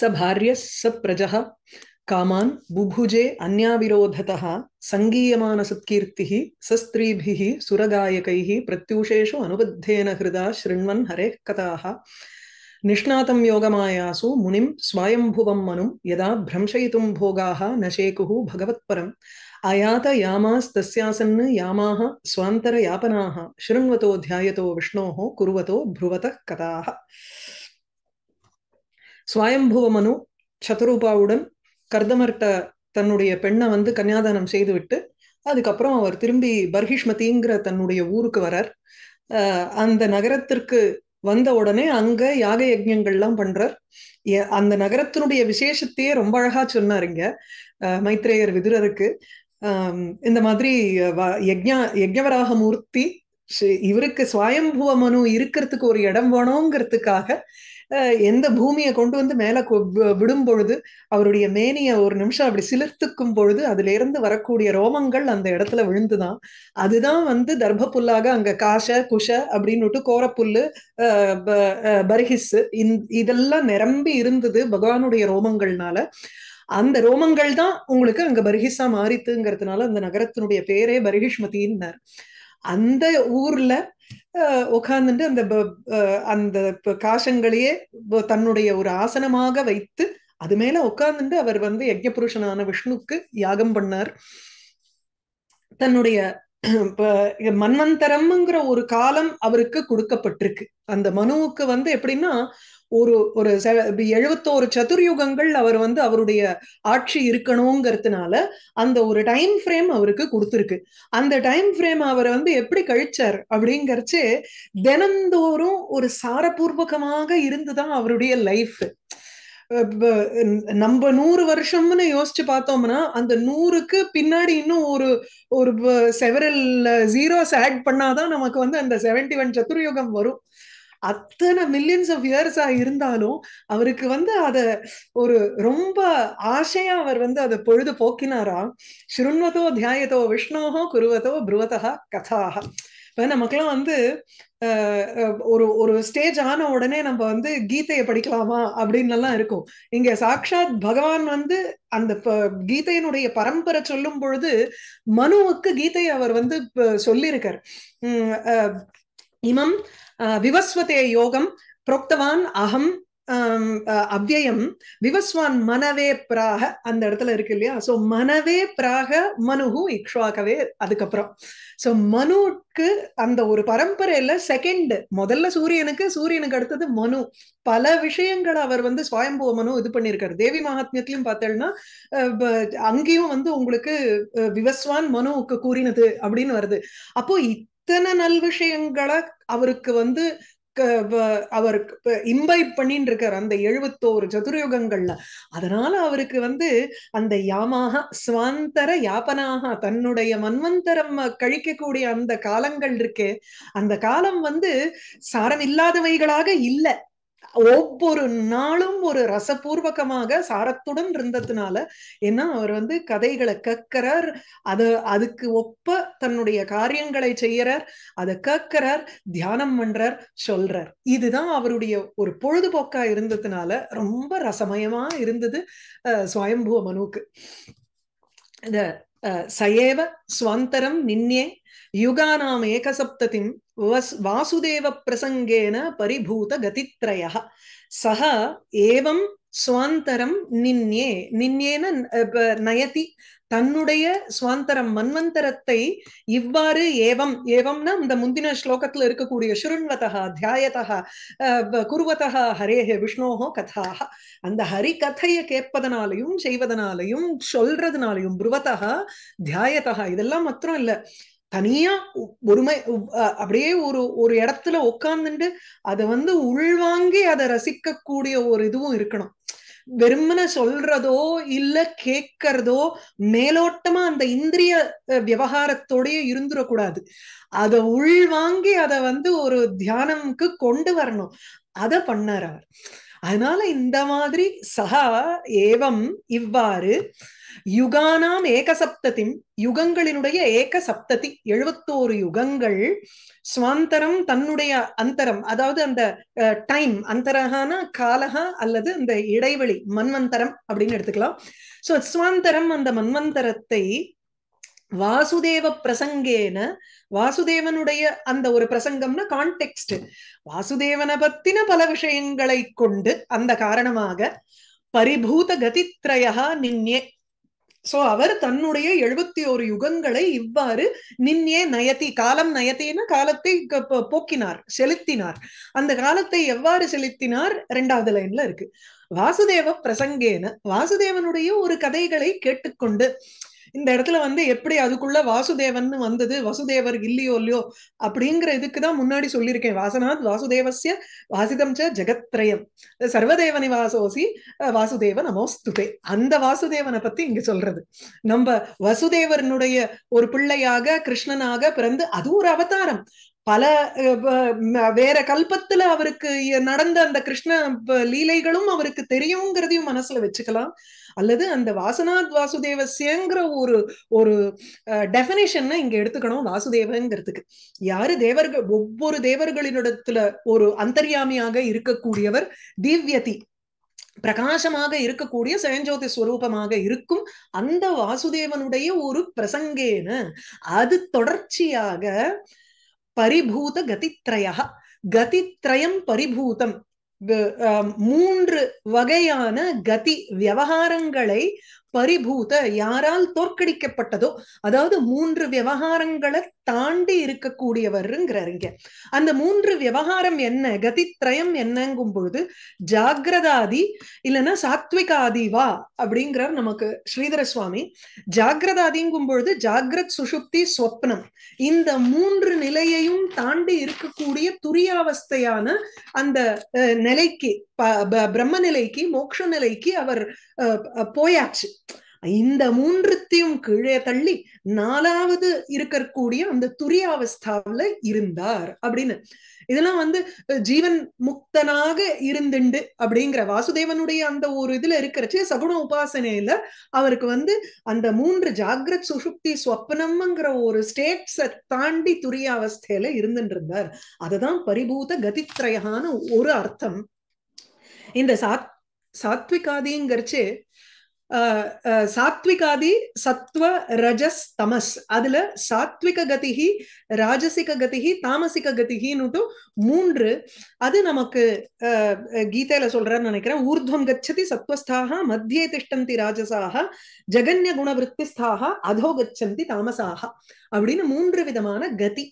स भार्य स प्रज कामान् बुभुजे अन्याविरोधतः सङ्गीयमानसत्कीर्तिः सस्त्रीभिः सुरगायक प्रत्यूषेषु अनुबद्धेन हृदा शृण्वन् हरे कथा निष्णातं योगमायासु मुनि स्वायम्भुवं मनु यदा भ्रंशयितुं भोगा न शेकुः भगवत्परम् आयात यामास्तस्यासन् यामाः स्वान्तरयापनाः शृण्वतो ध्यायतो विष्णोः कुर्वतो भ्रुवतः कथाः மனு சதுரூபாவுடன் கர்தமர்ட்ட தன்னுடைய பெண்ணை வந்து கன்னியாதானம் செய்துவிட்டு அதுக்கப்புறம் அவர் திரும்பி பர்ஹிஷ்மதிங்கிற தன்னுடைய ஊருக்கு வரார் அந்த நகரத்திற்கு வந்த உடனே அங்க யாக எல்லாம் பண்றார் அந்த நகரத்தினுடைய விசேஷத்தையே ரொம்ப அழகா சொன்னார் சொன்னாருங்க மைத்ரேயர் விதுரருக்கு இந்த மாதிரி யஜ்யா யஜ்யவராக மூர்த்தி இவருக்கு சுவயம்புவ மனு இருக்கிறதுக்கு ஒரு இடம் வேணுங்கிறதுக்காக எந்த பூமியை கொண்டு வந்து மேல விடும் பொழுது அவருடைய மேனிய ஒரு நிமிஷம் அப்படி சிலிர்த்துக்கும் பொழுது அதுல இருந்து வரக்கூடிய ரோமங்கள் அந்த இடத்துல விழுந்துதான் அதுதான் வந்து தர்ப புல்லாக அங்க காஷ குஷ அப்படின்னுட்டு கோரப்புல்லு பர்ஹிஸ் இதெல்லாம் நிரம்பி இருந்தது பகவானுடைய ரோமங்கள்னால அந்த ரோமங்கள் தான் உங்களுக்கு அங்க பர்ஹிஸா மாறித்துங்கிறதுனால அந்த நகரத்தினுடைய பேரே பர்ஹிஷ்மதின்னார் அந்த ஊர்ல உட்கார்ந்துட்டு அந்த அந்த காசங்களையே தன்னுடைய ஒரு ஆசனமாக வைத்து அது மேல உட்கார்ந்துட்டு அவர் வந்து புருஷனான விஷ்ணுக்கு யாகம் பண்ணார் தன்னுடைய மன்வந்தரம்ங்கிற ஒரு காலம் அவருக்கு கொடுக்கப்பட்டிருக்கு அந்த மனுவுக்கு வந்து எப்படின்னா ஒரு ஒரு எழுபத்தோரு சதுர்யுகங்கள் அவர் வந்து அவருடைய ஆட்சி இருக்கணுங்கிறதுனால அந்த ஒரு டைம் ஃப்ரேம் அவருக்கு கொடுத்துருக்கு அந்த டைம் ஃப்ரேம் அவர் வந்து எப்படி கழிச்சார் அப்படிங்கிறச்சு தினந்தோறும் ஒரு சாரபூர்வகமாக இருந்துதான் அவருடைய லைஃப் நம்ம நூறு வருஷம்னு யோசிச்சு பார்த்தோம்னா அந்த நூறுக்கு பின்னாடி இன்னும் ஒரு ஒரு செவரல் ஜீரோஸ் ஆட் பண்ணாதான் நமக்கு வந்து அந்த செவன்டி ஒன் சதுர்யுகம் வரும் அத்தனை மில்லியன்ஸ் ஆஃப் இயர்ஸா இருந்தாலும் அவருக்கு வந்து அத ஒரு ரொம்ப ஆசையா அவர் வந்து அதை பொழுது போக்கினாரா ஸ்ருண்வதோ தியாயத்தோ விஷ்ணோகோ குருவதோ புருவதா கதாக இப்போ நமக்குலாம் வந்து ஒரு ஒரு ஸ்டேஜ் ஆன உடனே நம்ம வந்து கீதையை படிக்கலாமா அப்படின்னு எல்லாம் இருக்கும் இங்க சாக்ஷாத் பகவான் வந்து அந்த கீதையினுடைய பரம்பரை சொல்லும் பொழுது மனுவுக்கு கீதையை அவர் வந்து சொல்லியிருக்கார் இமம் விவஸ்வதே யோகம் புரோக்தவான் அகம் அவ்யயம் விவஸ்வான் மனவே பிராக அந்த இடத்துல இருக்கு இல்லையா சோ மனவே பிராக மனு இக்ஷாகவே அதுக்கப்புறம் சோ மனுக்கு அந்த ஒரு பரம்பரையில செகண்ட் முதல்ல சூரியனுக்கு சூரியனுக்கு அடுத்தது மனு பல விஷயங்கள் அவர் வந்து சுவயம்பூ மனு இது பண்ணியிருக்காரு தேவி மகாத்மியத்திலயும் பார்த்தேன்னா அங்கேயும் வந்து உங்களுக்கு விவஸ்வான் மனுவுக்கு கூறினது அப்படின்னு வருது அப்போ இத்தனை நல் விஷயங்களை அவருக்கு வந்து அவர் இன்வைட் பண்ணிட்டு இருக்கார் அந்த எழுபத்தோரு சதுரயுகங்கள்ல அதனால அவருக்கு வந்து அந்த யாமாக சுவாந்தர யாபனாக தன்னுடைய மன்வந்தரம் கழிக்கக்கூடிய அந்த காலங்கள் இருக்கு அந்த காலம் வந்து சாரமில்லாதவைகளாக இல்லை ஒவ்வொரு நாளும் ஒரு ரசபூர்வகமாக சாரத்துடன் இருந்ததுனால ஏன்னா அவர் வந்து கதைகளை கேட்கிறார் அது அதுக்கு ஒப்ப தன்னுடைய காரியங்களை செய்யறார் அதை கேட்கிறார் தியானம் பண்றார் சொல்றார் இதுதான் அவருடைய ஒரு பொழுதுபோக்கா இருந்ததுனால ரொம்ப ரசமயமா இருந்தது சுவயம்புவ மனுக்கு இந்த சயேவ ஸ்வாந்தரம் நின்னே யுகானாம் ஏகசப்ததிம் வாசுதேவ பிரசங்கேன பரிபூத கதித்ரய சக ஏவம் சுவாந்தரம் நின்யே நின்யேன நயதி தன்னுடைய சுவாந்தரம் மன்வந்தரத்தை இவ்வாறு ஏவம் ஏவம்னா இந்த முந்தின ஸ்லோகத்துல இருக்கக்கூடிய சுருண்வதா தியாயதா குருவதா ஹரேஹே விஷ்ணோஹோ கதாக அந்த ஹரி கதைய கேட்பதனாலையும் செய்வதனாலையும் சொல்றதுனாலையும் புருவதா தியாயதா இதெல்லாம் மாத்திரம் இல்லை தனியா ஒருமை அப்படியே ஒரு ஒரு இடத்துல உட்கார்ந்துட்டு அதை வந்து உள்வாங்கி அதை ரசிக்கக்கூடிய ஒரு இதுவும் இருக்கணும் வெறுமனை சொல்றதோ இல்ல கேக்கிறதோ மேலோட்டமா அந்த இந்திரிய விவகாரத்தோடய இருந்துடக்கூடாது அதை உள்வாங்கி அதை வந்து ஒரு தியானம்க்கு கொண்டு வரணும் அதை பண்ணார் அவர் அதனால இந்த மாதிரி சகா ஏவம் இவ்வாறு யுகானாம் ஏகசப்ததிம் யுகங்களினுடைய ஏக சப்ததி எழுபத்தோரு யுகங்கள் சுவாந்தரம் தன்னுடைய அந்தரம் அதாவது அந்த டைம் அந்தரகானா காலகா அல்லது அந்த இடைவெளி மன்வந்தரம் அப்படின்னு எடுத்துக்கலாம் சோ சுவாந்தரம் அந்த மன்வந்தரத்தை வாசுதேவ பிரசங்கேன வாசுதேவனுடைய அந்த ஒரு பிரசங்கம்னா கான்டெக்ட் வாசுதேவனை பத்தின பல விஷயங்களை கொண்டு அந்த காரணமாக பரிபூத கதித்ரயா நின்யே சோ அவர் தன்னுடைய எழுபத்தி ஒரு யுகங்களை இவ்வாறு நின்னே நயத்தி காலம் நயத்தின்னு காலத்தை போக்கினார் செலுத்தினார் அந்த காலத்தை எவ்வாறு செலுத்தினார் இரண்டாவது லைன்ல இருக்கு வாசுதேவ பிரசங்கேன வாசுதேவனுடைய ஒரு கதைகளை கேட்டுக்கொண்டு இந்த இடத்துல வந்து எப்படி அதுக்குள்ள வாசுதேவன் வந்தது வசுதேவர் இல்லையோ இல்லையோ அப்படிங்கிற இதுக்கு தான் முன்னாடி சொல்லியிருக்கேன் வாசனாத் வாசுதேவசிய வாசிதம் ச ஜெகத்ரயம் சர்வதேவனை வாசோசி வாசுதேவ நமோஸ்துதே அந்த வாசுதேவனை பத்தி இங்க சொல்றது நம்ம வசுதேவனுடைய ஒரு பிள்ளையாக கிருஷ்ணனாக பிறந்து அது ஒரு அவதாரம் பல வேற கல்பத்துல அவருக்கு நடந்த அந்த கிருஷ்ண லீலைகளும் அவருக்கு தெரியுங்கிறதையும் மனசுல வச்சுக்கலாம் அல்லது அந்த வாசனாத் வாசுதேவசியங்கிற ஒரு ஒரு டெபினேஷன் இங்க எடுத்துக்கணும் வாசுதேவங்கிறதுக்கு யாரு தேவர்கள் ஒவ்வொரு தேவர்களினிடத்துல ஒரு அந்தர்யாமியாக இருக்கக்கூடியவர் திவ்யதி பிரகாசமாக இருக்கக்கூடிய சயஞ்சோதி ஸ்வரூபமாக இருக்கும் அந்த வாசுதேவனுடைய ஒரு பிரசங்கேன அது தொடர்ச்சியாக பரிபூத கதித்ரய கதித்ரயம் பரிபூதம் மூன்று வகையான கதி விவகாரங்களை பரிபூத யாரால் தோற்கடிக்கப்பட்டதோ அதாவது மூன்று விவகாரங்களை தாண்டி இருக்கக்கூடியவருங்கிறார் இங்க அந்த மூன்று விவகாரம் என்ன கதித்ரயம் என்னங்கும் பொழுது ஜாகிரதாதி இல்லைன்னா சாத்விகாதி வா அப்படிங்கிறார் நமக்கு ஸ்ரீதர சுவாமி ஜாகிரதாதிங்கும் பொழுது ஜாகிரத் சுஷுப்தி ஸ்வப்னம் இந்த மூன்று நிலையையும் தாண்டி இருக்கக்கூடிய துரியாவஸ்தையான அந்த நிலைக்கு பிரம்ம நிலைக்கு மோக்ஷ நிலைக்கு அவர் போயாச்சு இந்த மூன்றுத்தையும் கீழே தள்ளி நாலாவது இருக்கக்கூடிய அந்த துரியாவஸ்தாவில இருந்தார் அப்படின்னு இதெல்லாம் வந்து ஜீவன் முக்தனாக இருந்துண்டு அப்படிங்கிற வாசுதேவனுடைய அந்த ஒரு இதுல இருக்கிறச்சு சகுண உபாசனையில அவருக்கு வந்து அந்த மூன்று ஜாகிரத் சுஷுப்தி ஸ்வப்னம்ங்கிற ஒரு ஸ்டேட்ஸ தாண்டி துரிய அவஸ்தையில இருந்துட்டு இருந்தார் அதுதான் பரிபூத கதித்ரயான ஒரு அர்த்தம் இந்த சாத் சாத்விகாதிங்கிறச்சு சாத்விகாதி சत्व রজஸ் தமஸ் அதுல சாத்விக கதிஹி ராஜசிக கதிஹி தாமசிக கதிஹி மூன்று அது நமக்கு கீதையில சொல்றது நினைக்கறேன் 우르ध्वं गच्छति सत्वस्थाः मध्ये तिष्ठन्ति राजसाः जगन््य गुणवृत्तस्थाः अधो गच्छन्ति तामसाः அவ்டின மூன்று விதமான கதி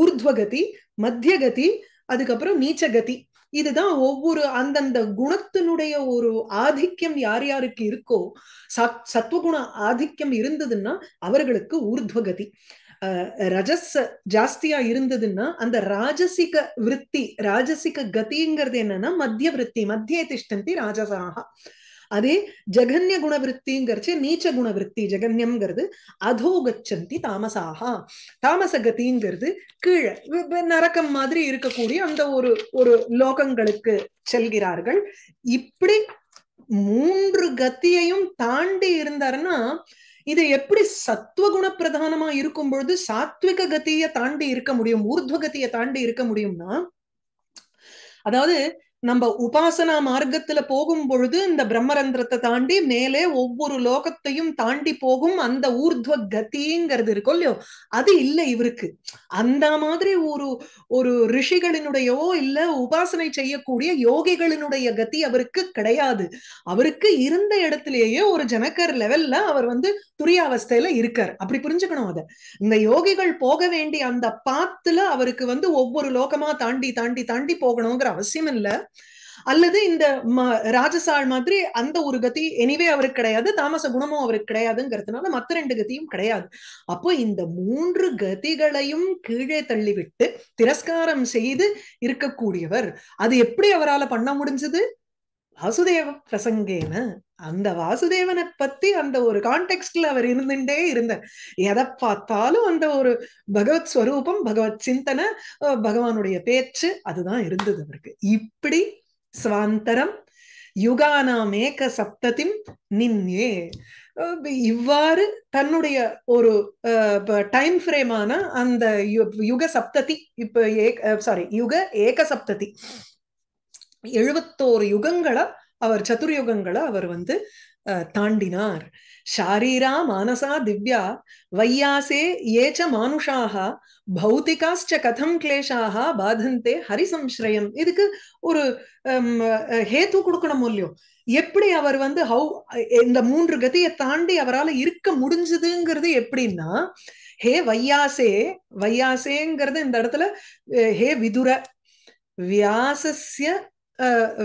우르ध्व கதி மத்திய கதி அதுக்கு அப்புறம் नीச்ச கதி இதுதான் ஒவ்வொரு அந்தந்த குணத்தினுடைய ஒரு ஆதிக்கம் யார் யாருக்கு இருக்கோ சத் சத்வகுண ஆதிக்கம் இருந்ததுன்னா அவர்களுக்கு ஊர்துவகதி ரஜஸ் ஜாஸ்தியா இருந்ததுன்னா அந்த ராஜசிக விற்பி ராஜசிக கதிங்கிறது என்னன்னா மத்திய விற்பி மத்திய திஷ்டந்தி ராஜசாகா அதே ஜெகன்ய குணவிற்த்திங்கிறச்சு நீச்ச குணவிற்த்தி ஜெகன்யம்ங்கிறது அதோ கச்சந்தி தாமசாகா தாமச கத்திங்கிறது கீழே நரக்கம் மாதிரி இருக்கக்கூடிய அந்த ஒரு ஒரு லோகங்களுக்கு செல்கிறார்கள் இப்படி மூன்று கத்தியையும் தாண்டி இருந்தாருன்னா இது எப்படி சத்துவகுண பிரதானமா இருக்கும் பொழுது சாத்விக கத்திய தாண்டி இருக்க முடியும் ஊர்துவ கத்திய தாண்டி இருக்க முடியும்னா அதாவது நம்ம உபாசனா மார்க்கத்துல போகும் பொழுது இந்த பிரம்மரந்திரத்தை தாண்டி மேலே ஒவ்வொரு லோகத்தையும் தாண்டி போகும் அந்த ஊர்துவ கத்திங்கிறது இருக்கும் இல்லையோ அது இல்லை இவருக்கு அந்த மாதிரி ஒரு ஒரு ரிஷிகளினுடையவோ இல்ல உபாசனை செய்யக்கூடிய யோகிகளினுடைய கதி அவருக்கு கிடையாது அவருக்கு இருந்த இடத்திலேயே ஒரு ஜனக்கர் லெவல்ல அவர் வந்து துரியாவஸ்தையில இருக்கார் அப்படி புரிஞ்சுக்கணும் அதை இந்த யோகிகள் போக வேண்டிய அந்த பாத்துல அவருக்கு வந்து ஒவ்வொரு லோகமா தாண்டி தாண்டி தாண்டி போகணுங்கிற அவசியம் இல்லை அல்லது இந்த ராஜசாள் மாதிரி அந்த ஒரு கதி எனிவே அவருக்கு கிடையாது தாமச குணமும் அவருக்கு கிடையாதுங்கிறதுனால மத்த ரெண்டு கதியும் கிடையாது அப்போ இந்த மூன்று கதிகளையும் கீழே தள்ளிவிட்டு திரஸ்காரம் செய்து இருக்கக்கூடியவர் அது எப்படி அவரால் பண்ண முடிஞ்சது வாசுதேவ பிரசங்கேன அந்த வாசுதேவனை பத்தி அந்த ஒரு கான்டெக்ட்ல அவர் இருந்துட்டே இருந்தார் எதை பார்த்தாலும் அந்த ஒரு பகவத் ஸ்வரூபம் பகவத் சிந்தனை பகவானுடைய பேச்சு அதுதான் இருந்தது அவருக்கு இப்படி ஸ்வாந்தரம் யுகானாம் ஏக சப்தத்தின் நின்யே இவ்வாறு தன்னுடைய ஒரு டைம் ஃப்ரேமான அந்த யுக சப்ததி இப்ப ஏ சாரி யுக ஏக சப்ததி எழுபத்தோரு யுகங்களை அவர் சதுர்யுகங்களை அவர் வந்து தாண்டினார் ஷாரீரா மானசா திவ்யா வையாசே ஏச்ச மானுஷாக பௌத்திகாஸ்ட கதம் கிளேஷாக பாதந்தே ஹரிசம்ஸ்ரயம் இதுக்கு ஒரு ஹேத்து கொடுக்கணும் இல்லையோ எப்படி அவர் வந்து ஹவு இந்த மூன்று கதியை தாண்டி அவரால் இருக்க முடிஞ்சதுங்கிறது எப்படின்னா ஹே வையாசே வையாசேங்கிறது இந்த இடத்துல ஹே விதுர வியாசிய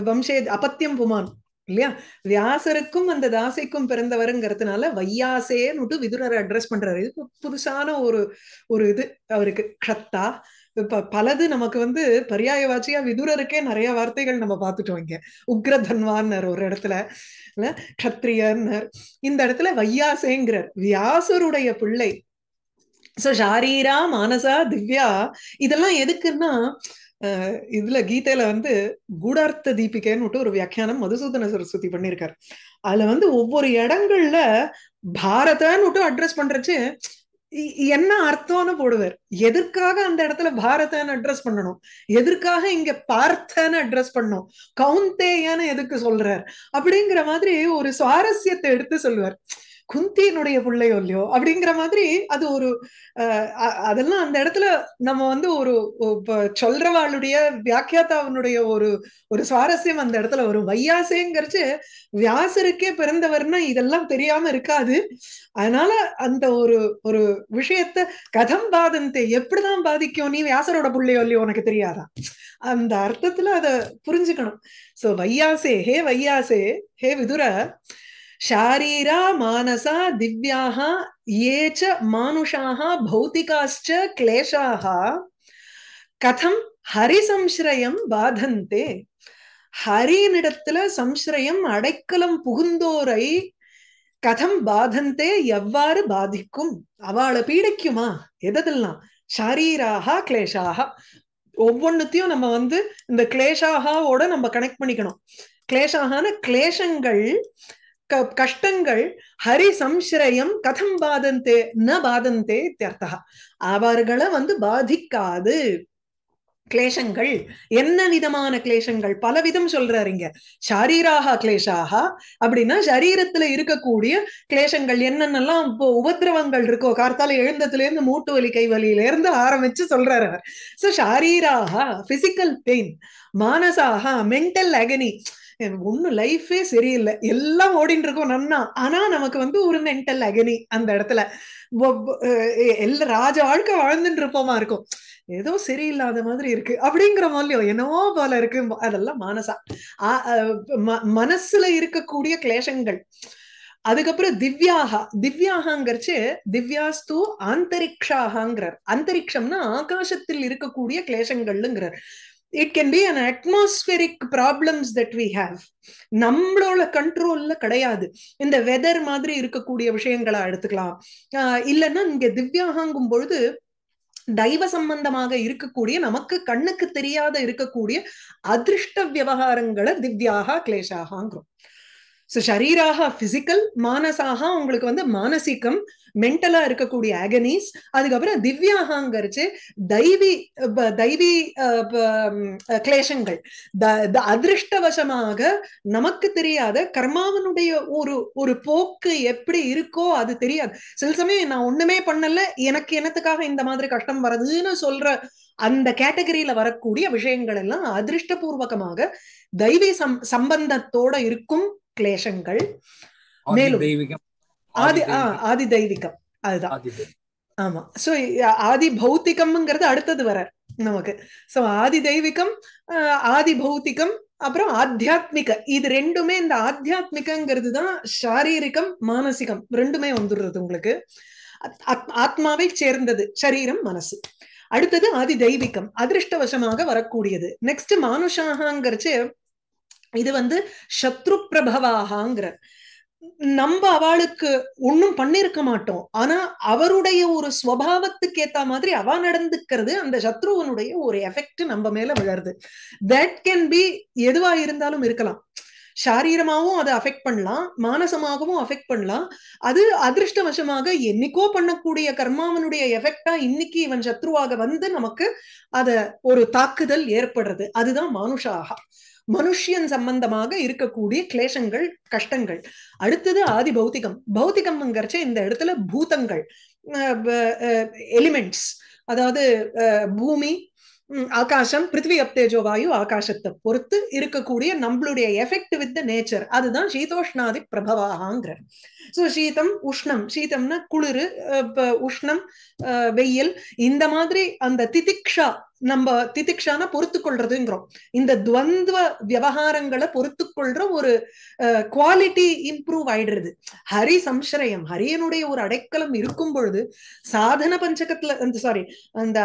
வம்சே அபத்தியம் புமான் இல்லையா வியாசருக்கும் அந்த தாசைக்கும் பிறந்தவருங்கிறதுனால வையாசேன்னுட்டு விதுரரை அட்ரஸ் பண்றாரு இது புதுசான ஒரு ஒரு இது அவருக்கு கத்தா இப்ப பலது நமக்கு வந்து பரியாய வாச்சியா விதுரருக்கே நிறைய வார்த்தைகள் நம்ம பார்த்துட்டோம் இங்க உக்ர ஒரு இடத்துல கத்திரியர் இந்த இடத்துல வையாசேங்கிறார் வியாசருடைய பிள்ளை சோ ஷாரீரா மானசா திவ்யா இதெல்லாம் எதுக்குன்னா இதுல கீதையில வந்து குடார்த்த தீபிகைன்னு ஒரு வியாக்கியானம் மதுசூதன சரஸ்வதி பண்ணியிருக்காரு அதுல வந்து ஒவ்வொரு இடங்கள்ல பாரதன்னு அட்ரஸ் பண்றச்சு என்ன அர்த்தம்னு போடுவார் எதற்காக அந்த இடத்துல பாரதன்னு அட்ரஸ் பண்ணணும் எதற்காக இங்க பார்த்தன்னு அட்ரஸ் பண்ணும் கவுந்தேயான்னு எதுக்கு சொல்றார் அப்படிங்கிற மாதிரி ஒரு சுவாரஸ்யத்தை எடுத்து சொல்லுவார் குந்தியினுடைய பிள்ளையோ இல்லையோ அப்படிங்கிற மாதிரி அது ஒரு அதெல்லாம் அந்த இடத்துல நம்ம வந்து ஒரு சொல்றவாளுடைய வியாக்கியாத்தாவனுடைய ஒரு ஒரு சுவாரஸ்யம் அந்த இடத்துல ஒரு வையாசேங்கிறச்சு வியாசருக்கே பிறந்தவர்னா இதெல்லாம் தெரியாம இருக்காது அதனால அந்த ஒரு ஒரு விஷயத்த கதம் பாதந்தே எப்படிதான் பாதிக்கும் நீ வியாசரோட பிள்ளையோ இல்லையோ உனக்கு தெரியாதா அந்த அர்த்தத்துல அதை புரிஞ்சுக்கணும் சோ வையாசே ஹே வையாசே ஹே விதுரை ஷாரீரா மானசா திவ்யாக ஏச்ச மானுஷாக பௌத்திகாச்ச கிளேஷாக கதம் ஹரி சம்ஸ்ரயம் பாதந்தே ஹரியனிடத்துல சம்ஸ்ரயம் அடைக்கலம் புகுந்தோரை கதம் பாதந்தே எவ்வாறு பாதிக்கும் அவளை பீடைக்குமா எதெல்லாம் ஷாரீராக கிளேஷாக ஒவ்வொன்னுத்தையும் நம்ம வந்து இந்த கிளேஷாகாவோட நம்ம கனெக்ட் பண்ணிக்கணும் கிளேஷாகான கிளேஷங்கள் கஷ்டங்கள் ஹரி சம்ஸ்ரயம் கதம் பாதந்தே ந பாதந்தே தியர்த்தா அவர்களை வந்து பாதிக்காது கிளேஷங்கள் என்ன விதமான கிளேஷங்கள் பல விதம் சொல்றாரு இங்க ஷாரீராக கிளேஷாக அப்படின்னா சரீரத்துல இருக்கக்கூடிய கிளேஷங்கள் என்னென்னலாம் இப்போ உபதிரவங்கள் இருக்கோ கார்த்தால எழுந்ததுல இருந்து மூட்டு வலி கை வலியில இருந்து ஆரம்பிச்சு சொல்றாரு அவர் சோ ஷாரீராக பிசிக்கல் பெயின் மானசாக மென்டல் அகனி ஒண்ணு லைஃபே சரியில்லை எல்லாம் ஓடிட்டு இருக்கோம் நன்னா ஆனா நமக்கு வந்து ஒரு மென்டல் அகனி அந்த இடத்துல எல்லா ராஜ ஆழ்க்க வாழ்ந்துட்டு இருப்போமா இருக்கும் ஏதோ சரியில்லாத மாதிரி இருக்கு அப்படிங்கிற மாதிரியோ என்னவோ போல இருக்கு அதெல்லாம் மானசா மனசுல இருக்கக்கூடிய கிளேஷங்கள் அதுக்கப்புறம் திவ்யாகா திவ்யாகாங்கிறச்சு திவ்யாஸ்து ஆந்தரிக்ஷாகாங்கிறார் அந்தரிக்ஷம்னா ஆகாசத்தில் இருக்கக்கூடிய கிளேசங்கள்ங்கிறார் it can be an atmospheric problems that we have நம்மளோட கண்ட்ரோல்ல கிடையாது இந்த வெதர் மாதிரி இருக்கக்கூடிய விஷயங்களை எடுத்துக்கலாம் இல்லைன்னா இங்க திவ்யாகாங்கும் பொழுது தெய்வ சம்பந்தமாக இருக்கக்கூடிய நமக்கு கண்ணுக்கு தெரியாத இருக்கக்கூடிய அதிர்ஷ்ட விவகாரங்களை திவ்யாக கிளேஷாகாங்கிறோம் சோ சரீராக பிசிக்கல் மானசாக உங்களுக்கு வந்து மானசீகம் மென்டலா இருக்கக்கூடிய அகனிஸ் அதுக்கப்புறம் திவ்யாகாங்கரிச்சு தெய்வி தெய்வி கிளேசங்கள் அதிர்ஷ்டவசமாக நமக்கு தெரியாத கர்மாவனுடைய ஒரு ஒரு போக்கு எப்படி இருக்கோ அது தெரியாது சில சமயம் நான் ஒண்ணுமே பண்ணல எனக்கு என்னத்துக்காக இந்த மாதிரி கஷ்டம் வருதுன்னு சொல்ற அந்த கேட்டகரியில வரக்கூடிய விஷயங்கள் எல்லாம் அதிர்ஷ்டபூர்வகமாக தெய்வீ சம் சம்பந்தத்தோட இருக்கும் கிளேஷங்கள் மேலும் ஆதி ஆதி தெய்வீகம் அதுதான் ஆமா சோ ஆதி பௌத்திகம்ங்கிறது அடுத்தது வர நமக்கு சோ ஆதி தெய்வீகம் ஆதி பௌத்திகம் அப்புறம் ஆத்தியாத்மிக இது ரெண்டுமே இந்த ஆத்தியாத்மிகங்கிறது தான் சாரீரிகம் மானசிகம் ரெண்டுமே வந்துடுறது உங்களுக்கு ஆத்மாவை சேர்ந்தது சரீரம் மனசு அடுத்தது ஆதி தெய்வீகம் அதிர்ஷ்டவசமாக வரக்கூடியது நெக்ஸ்ட் மானுஷாகங்கிறச்சு இது வந்து சத்ரு பிரபவாகாங்கிற நம்ம அவளுக்கு ஒன்னும் பண்ணிருக்க மாட்டோம் ஆனா அவருடைய ஒரு ஸ்வபாவத்துக்கு ஏத்த மாதிரி அவ நடந்துக்கிறது அந்த சத்ருவனுடைய ஒரு எஃபெக்ட் நம்ம மேல விழருது தட் கேன் பி எதுவா இருந்தாலும் இருக்கலாம் சாரீரமாவும் அதை அஃபெக்ட் பண்ணலாம் மானசமாகவும் அஃபெக்ட் பண்ணலாம் அது அதிர்ஷ்டவசமாக என்னைக்கோ பண்ணக்கூடிய கர்மாவனுடைய எஃபெக்டா இன்னைக்கு இவன் சத்ருவாக வந்து நமக்கு அத ஒரு தாக்குதல் ஏற்படுறது அதுதான் மானுஷாகா மனுஷியன் சம்பந்தமாக இருக்கக்கூடிய கிளேசங்கள் கஷ்டங்கள் அடுத்தது ஆதி பௌத்திகம் பௌத்திகம்ங்கிறச்ச இந்த இடத்துல பூதங்கள் எலிமெண்ட்ஸ் அதாவது பூமி ஆகாசம் பிருத்வி அப்தேஜோ வாயு ஆகாசத்தை பொறுத்து இருக்கக்கூடிய நம்மளுடைய எஃபெக்ட் வித் த நேச்சர் அதுதான் சீதோஷ்ணாதி பிரபவாகாங்கிற சோ சீதம் உஷ்ணம் சீதம்னா குளிர் உஷ்ணம் வெயில் இந்த மாதிரி அந்த திதிக்ஷா நம்ம திதிக்ஷான பொறுத்து கொள்றதுங்கிறோம் இந்த துவந்துவ விவகாரங்களை பொறுத்து கொள்ற ஒரு குவாலிட்டி இம்ப்ரூவ் ஆயிடுறது ஹரி சம்சரயம் ஹரியனுடைய ஒரு அடைக்கலம் இருக்கும் பொழுது சாதன பஞ்சகத்துல அந்த சாரி அந்த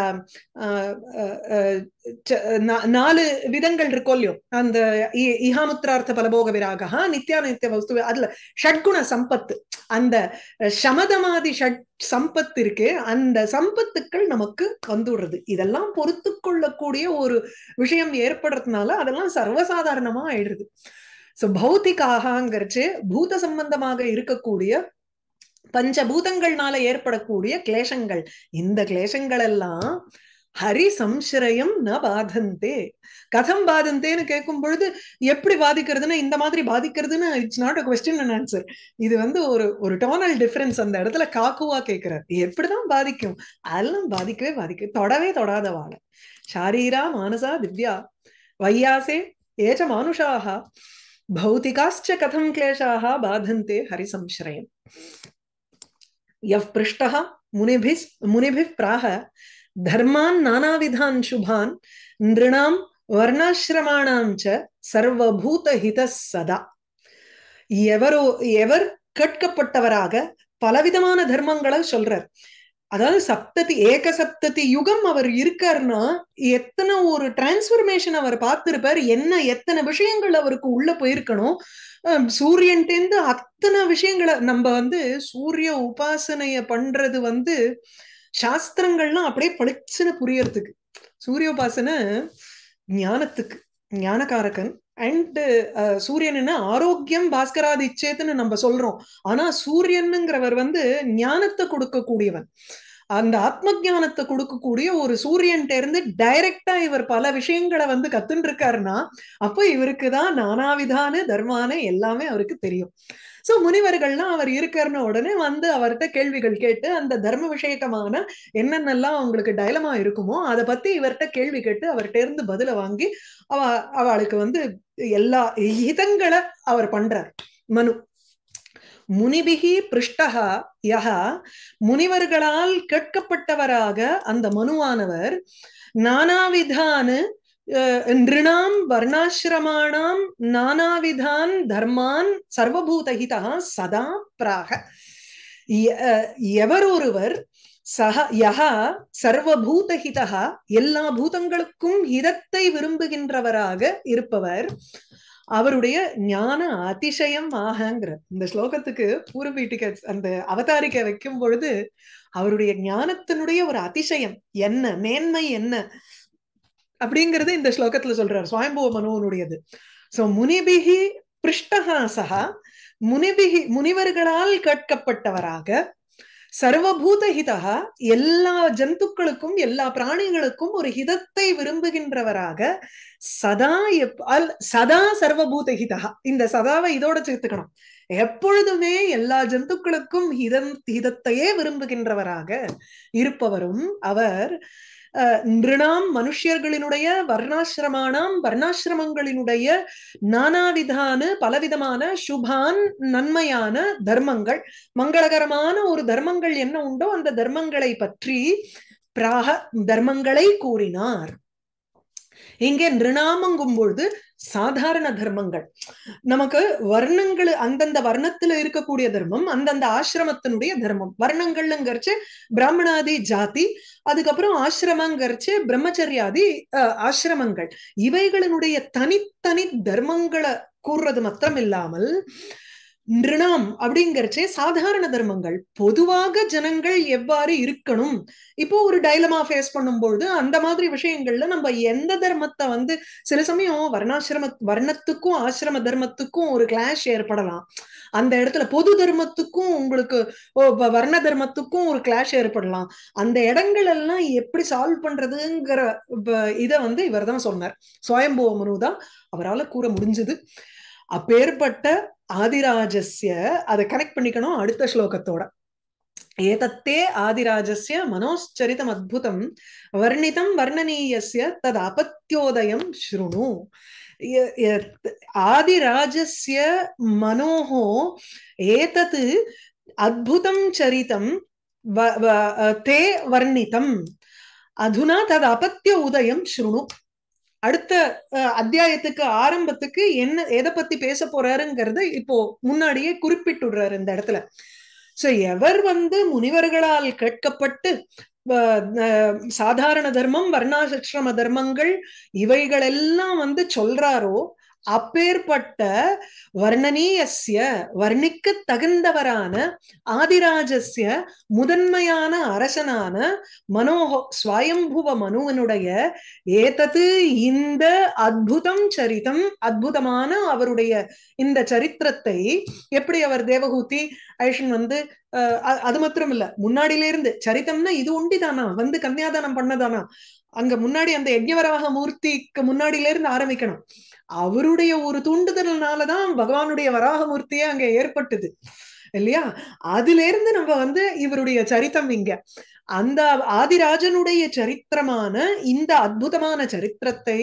நாலு விதங்கள் இருக்கும் இல்லையோ அந்த இஹாமுத்திரார்த்த பலபோக விராகா நித்யானித்திய வஸ்து அதுல ஷட்குண சம்பத்து அந்த சமதமாதி ஷட் சம்பத்து இருக்கு அந்த சம்பத்துக்கள் நமக்கு வந்துடுறது இதெல்லாம் பொறுத்து பொறுத்து கொள்ளக்கூடிய ஒரு விஷயம் ஏற்படுறதுனால அதெல்லாம் சர்வசாதாரணமா ஆயிடுது சோ பௌத்திகாகங்கிறச்சு பூத சம்பந்தமாக இருக்கக்கூடிய பஞ்சபூதங்கள்னால ஏற்படக்கூடிய கிளேசங்கள் இந்த கிளேசங்கள் எல்லாம் ஹரி சம்சிரயம் ந பாதந்தே கதம் பாதந்தேன்னு கேட்கும் பொழுது எப்படி பாதிக்கிறதுன்னு இந்த மாதிரி பாதிக்கிறதுன்னு it's not a question and answer இது வந்து ஒரு ஒரு டோனல் டிஃபரன்ஸ் அந்த இடத்துல காக்குவா கேட்கிறார் எப்படிதான் பாதிக்கும் அதெல்லாம் பாதிக்கவே பாதிக்க தொடவே தொடாத வாழ ஷாரீரா மானசா திவ்யா வையாசே ஏச்ச மானுஷாக பௌத்திகாச்ச கதம் கிளேஷாக பாதந்தே ஹரிசம்ஸ்ரயம் எவ் பிருஷ்டா முனிபிஸ் முனிபிப் பிராக தர்மான் நானாவிதான் சுபான் நிருணாம் வர்ணாசிரமானாம் ச சர்வபூதஹித சதா எவரோ எவர் கேட்கப்பட்டவராக பலவிதமான தர்மங்களை சொல்றார் அதாவது சப்ததி ஏக சப்ததி யுகம் அவர் இருக்காருன்னா எத்தனை ஒரு டிரான்ஸ்பர்மேஷன் அவர் பார்த்திருப்பார் என்ன எத்தனை விஷயங்கள் அவருக்கு உள்ள போயிருக்கணும் டேந்து அத்தனை விஷயங்களை நம்ம வந்து சூரிய உபாசனைய பண்றது வந்து சாஸ்திரங்கள்லாம் அப்படியே பளிச்சுன்னு புரியறதுக்கு உபாசனை ஞானத்துக்கு ஞானகாரகன் அண்ட் சூரியன் ஆரோக்கியம் பாஸ்கராதி இச்சேத்துன்னு நம்ம சொல்றோம் ஆனா சூரியனுங்கிறவர் வந்து ஞானத்தை கொடுக்கக்கூடியவன் அந்த ஆத்ம ஜானத்தை கொடுக்கக்கூடிய ஒரு கிட்ட இருந்து டைரக்டா இவர் பல விஷயங்களை வந்து கத்துன்னு இருக்காருன்னா அப்போ இவருக்குதான் நானாவிதானு நானாவிதான தர்மான எல்லாமே அவருக்கு தெரியும் சோ முனிவர்கள்லாம் அவர் இருக்கிறன உடனே வந்து அவர்கிட்ட கேள்விகள் கேட்டு அந்த தர்ம விஷயக்கமான என்னென்னலாம் அவங்களுக்கு டயலமா இருக்குமோ அதை பத்தி இவர்கிட்ட கேள்வி கேட்டு அவர்கிட்ட இருந்து பதில வாங்கி அவ அவளுக்கு வந்து எல்லா இதங்களை அவர் பண்றார் மனு முனிபிகி பிருஷ்டகா யகா முனிவர்களால் கேட்கப்பட்டவராக அந்த மனுவானவர் நானாவிதான நிருணாம் வர்ணாசிரமானாம் நானாவிதான் தர்மான் சர்வபூதஹிதா சதா பிராக எவர் ஒருவர் சஹ யஹா சர்வபூதஹிதா எல்லா பூதங்களுக்கும் ஹிதத்தை விரும்புகின்றவராக இருப்பவர் அவருடைய ஞான அதிசயம் ஆகங்கிற இந்த ஸ்லோகத்துக்கு பூர்வீட்டுக்கு அந்த அவதாரிக்க வைக்கும் பொழுது அவருடைய ஞானத்தினுடைய ஒரு அதிசயம் என்ன மேன்மை என்ன அப்படிங்கிறது இந்த ஸ்லோகத்துல சொல்றார் சுவாயம்புவ மனுவனுடையது சோ முனிபிகி பிருஷ்டகா சகா முனிபிகி முனிவர்களால் கேட்கப்பட்டவராக சர்வபூதஹிதா எல்லா ஜந்துக்களுக்கும் எல்லா பிராணிகளுக்கும் ஒரு ஹிதத்தை விரும்புகின்றவராக சதா எப் அல் சதா சர்வபூதஹிதா இந்த சதாவை இதோட சேர்த்துக்கணும் எப்பொழுதுமே எல்லா ஜந்துக்களுக்கும் ஹிதம் ஹிதத்தையே விரும்புகின்றவராக இருப்பவரும் அவர் நிருணாம் மனுஷியர்களினுடைய வர்ணாசிரமானாம் வர்ணாசிரமங்களினுடைய நானாவிதான பலவிதமான சுபான் நன்மையான தர்மங்கள் மங்களகரமான ஒரு தர்மங்கள் என்ன உண்டோ அந்த தர்மங்களை பற்றி பிராக தர்மங்களை கூறினார் இங்கே நிருணாமங்கும் பொழுது சாதாரண தர்மங்கள் நமக்கு வர்ணங்கள் அந்தந்த வர்ணத்துல இருக்கக்கூடிய தர்மம் அந்தந்த ஆசிரமத்தினுடைய தர்மம் வர்ணங்கள்ங்கிறச்சு பிராமணாதி ஜாதி அதுக்கப்புறம் ஆசிரமங்கிறச்சு பிரம்மச்சரியாதி ஆசிரமங்கள் இவைகளினுடைய தனித்தனி தர்மங்களை கூறுறது மாத்திரம் இல்லாமல் நிருணம் அப்படிங்கிறச்சே சாதாரண தர்மங்கள் பொதுவாக ஜனங்கள் எவ்வாறு இருக்கணும் இப்போ ஒரு டைலமா ஃபேஸ் பண்ணும்பொழுது அந்த மாதிரி விஷயங்கள்ல நம்ம எந்த தர்மத்தை வந்து சில சமயம் வர்ணாசிரம வர்ணத்துக்கும் ஆசிரம தர்மத்துக்கும் ஒரு கிளாஷ் ஏற்படலாம் அந்த இடத்துல பொது தர்மத்துக்கும் உங்களுக்கு வர்ண தர்மத்துக்கும் ஒரு கிளாஷ் ஏற்படலாம் அந்த இடங்கள் எல்லாம் எப்படி சால்வ் பண்றதுங்கிற இதை வந்து இவர் தான் சொன்னார் சுயம்புவ முருதா அவரால் கூற முடிஞ்சது அப்பேற்பட்ட ஆதிராஜஸ்ய அதை கனெக்ட் பண்ணிக்கணும் அடுத்த ஸ்லோகத்தோட ஏதத்தே ஆதிராஜஸ்ய மனோச்சரிதம் அத்தம் வர்ணிதம் வர்ணனீயசிய தத் அபத்தியோதயம் ஸ்ருணு ஆதிராஜஸ்ய மனோஹோ ஏதத் அத்தம் சரிதம் தே வர்ணிதம் அதுனா தத் அபத்திய உதயம் ஸ்ருணு அடுத்த அத்தியாயத்துக்கு ஆரம்பத்துக்கு என்ன எதை பத்தி பேச போறாருங்கிறத இப்போ முன்னாடியே குறிப்பிட்டுடுறாரு இந்த இடத்துல சோ எவர் வந்து முனிவர்களால் கேட்கப்பட்டு சாதாரண தர்மம் வர்ணாசிரம தர்மங்கள் இவைகள் எல்லாம் வந்து சொல்றாரோ அப்பேற்பட்ட வர்ணனீயசிய வர்ணிக்க தகுந்தவரான ஆதிராஜஸ்ய முதன்மையான அரசனான மனோஹோ ஸ்வயம்புவ மனுவனுடைய ஏதது இந்த அத்புதம் சரிதம் அத்புதமான அவருடைய இந்த சரித்திரத்தை எப்படி அவர் தேவகூத்தி ஐஷன் வந்து அது மாத்திரம் இல்ல முன்னாடியில இருந்து சரித்தம்னா இது உண்டிதானா வந்து கன்னியாதானம் பண்ணதானா அங்க முன்னாடி அந்த யஜ்யவரவாக மூர்த்திக்கு முன்னாடியில இருந்து ஆரம்பிக்கணும் அவருடைய ஒரு தூண்டுதல்னாலதான் பகவானுடைய வராக மூர்த்தியே அங்க ஏற்பட்டது இல்லையா அதுல இருந்து நம்ம வந்து இவருடைய சரித்தம் இங்க அந்த ஆதிராஜனுடைய சரித்திரமான இந்த அற்புதமான சரித்திரத்தை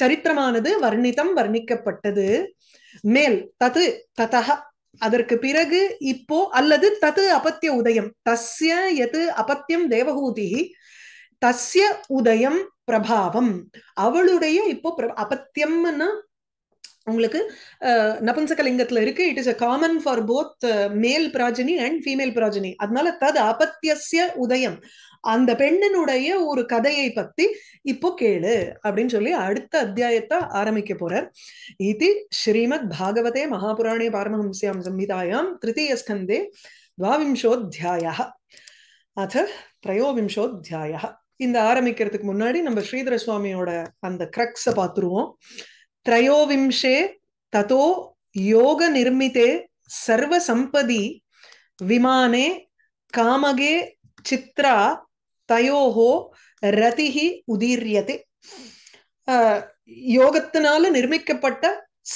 சரித்திரமானது வர்ணிதம் வர்ணிக்கப்பட்டது மேல் தது ததக அதற்கு பிறகு இப்போ அல்லது தது அபத்திய உதயம் தஸ்ய எது அபத்தியம் தேவகூதிகி தஸ்ய உதயம் பிரபாவம் அவளுடைய இப்போ அபத்தியம்னு உங்களுக்கு நபுன்சகலிங்கத்துல இருக்கு it is a common for both male பிராஜினி அண்ட் ஃபீமேல் பிராஜினி அதனால தது அபத்தியசிய உதயம் அந்த பெண்ணினுடைய ஒரு கதையை பத்தி இப்போ கேளு அப்படின்னு சொல்லி அடுத்த அத்தியாயத்தை ஆரம்பிக்க போறார் இது ஸ்ரீமத் பாகவதே மகாபுராணே பாரமஹம்சியாம் சம்ஹிதாயாம் திருத்தீய ஸ்கந்தே द्वाविंशोऽध्यायः अथ त्रयोविंशोऽध्यायः இந்த ஆரம்பிக்கிறதுக்கு முன்னாடி நம்ம ஸ்ரீதர சுவாமியோட அந்த கிரக்ஸ பாத்துருவோம் திரயோவிம்சே ததோ யோக நிர்மிதே சர்வ சம்பதி விமானே காமகே சித்ரா தயோஹோ ரதிஹி உதீரியதே யோகத்தினால நிர்மிக்கப்பட்ட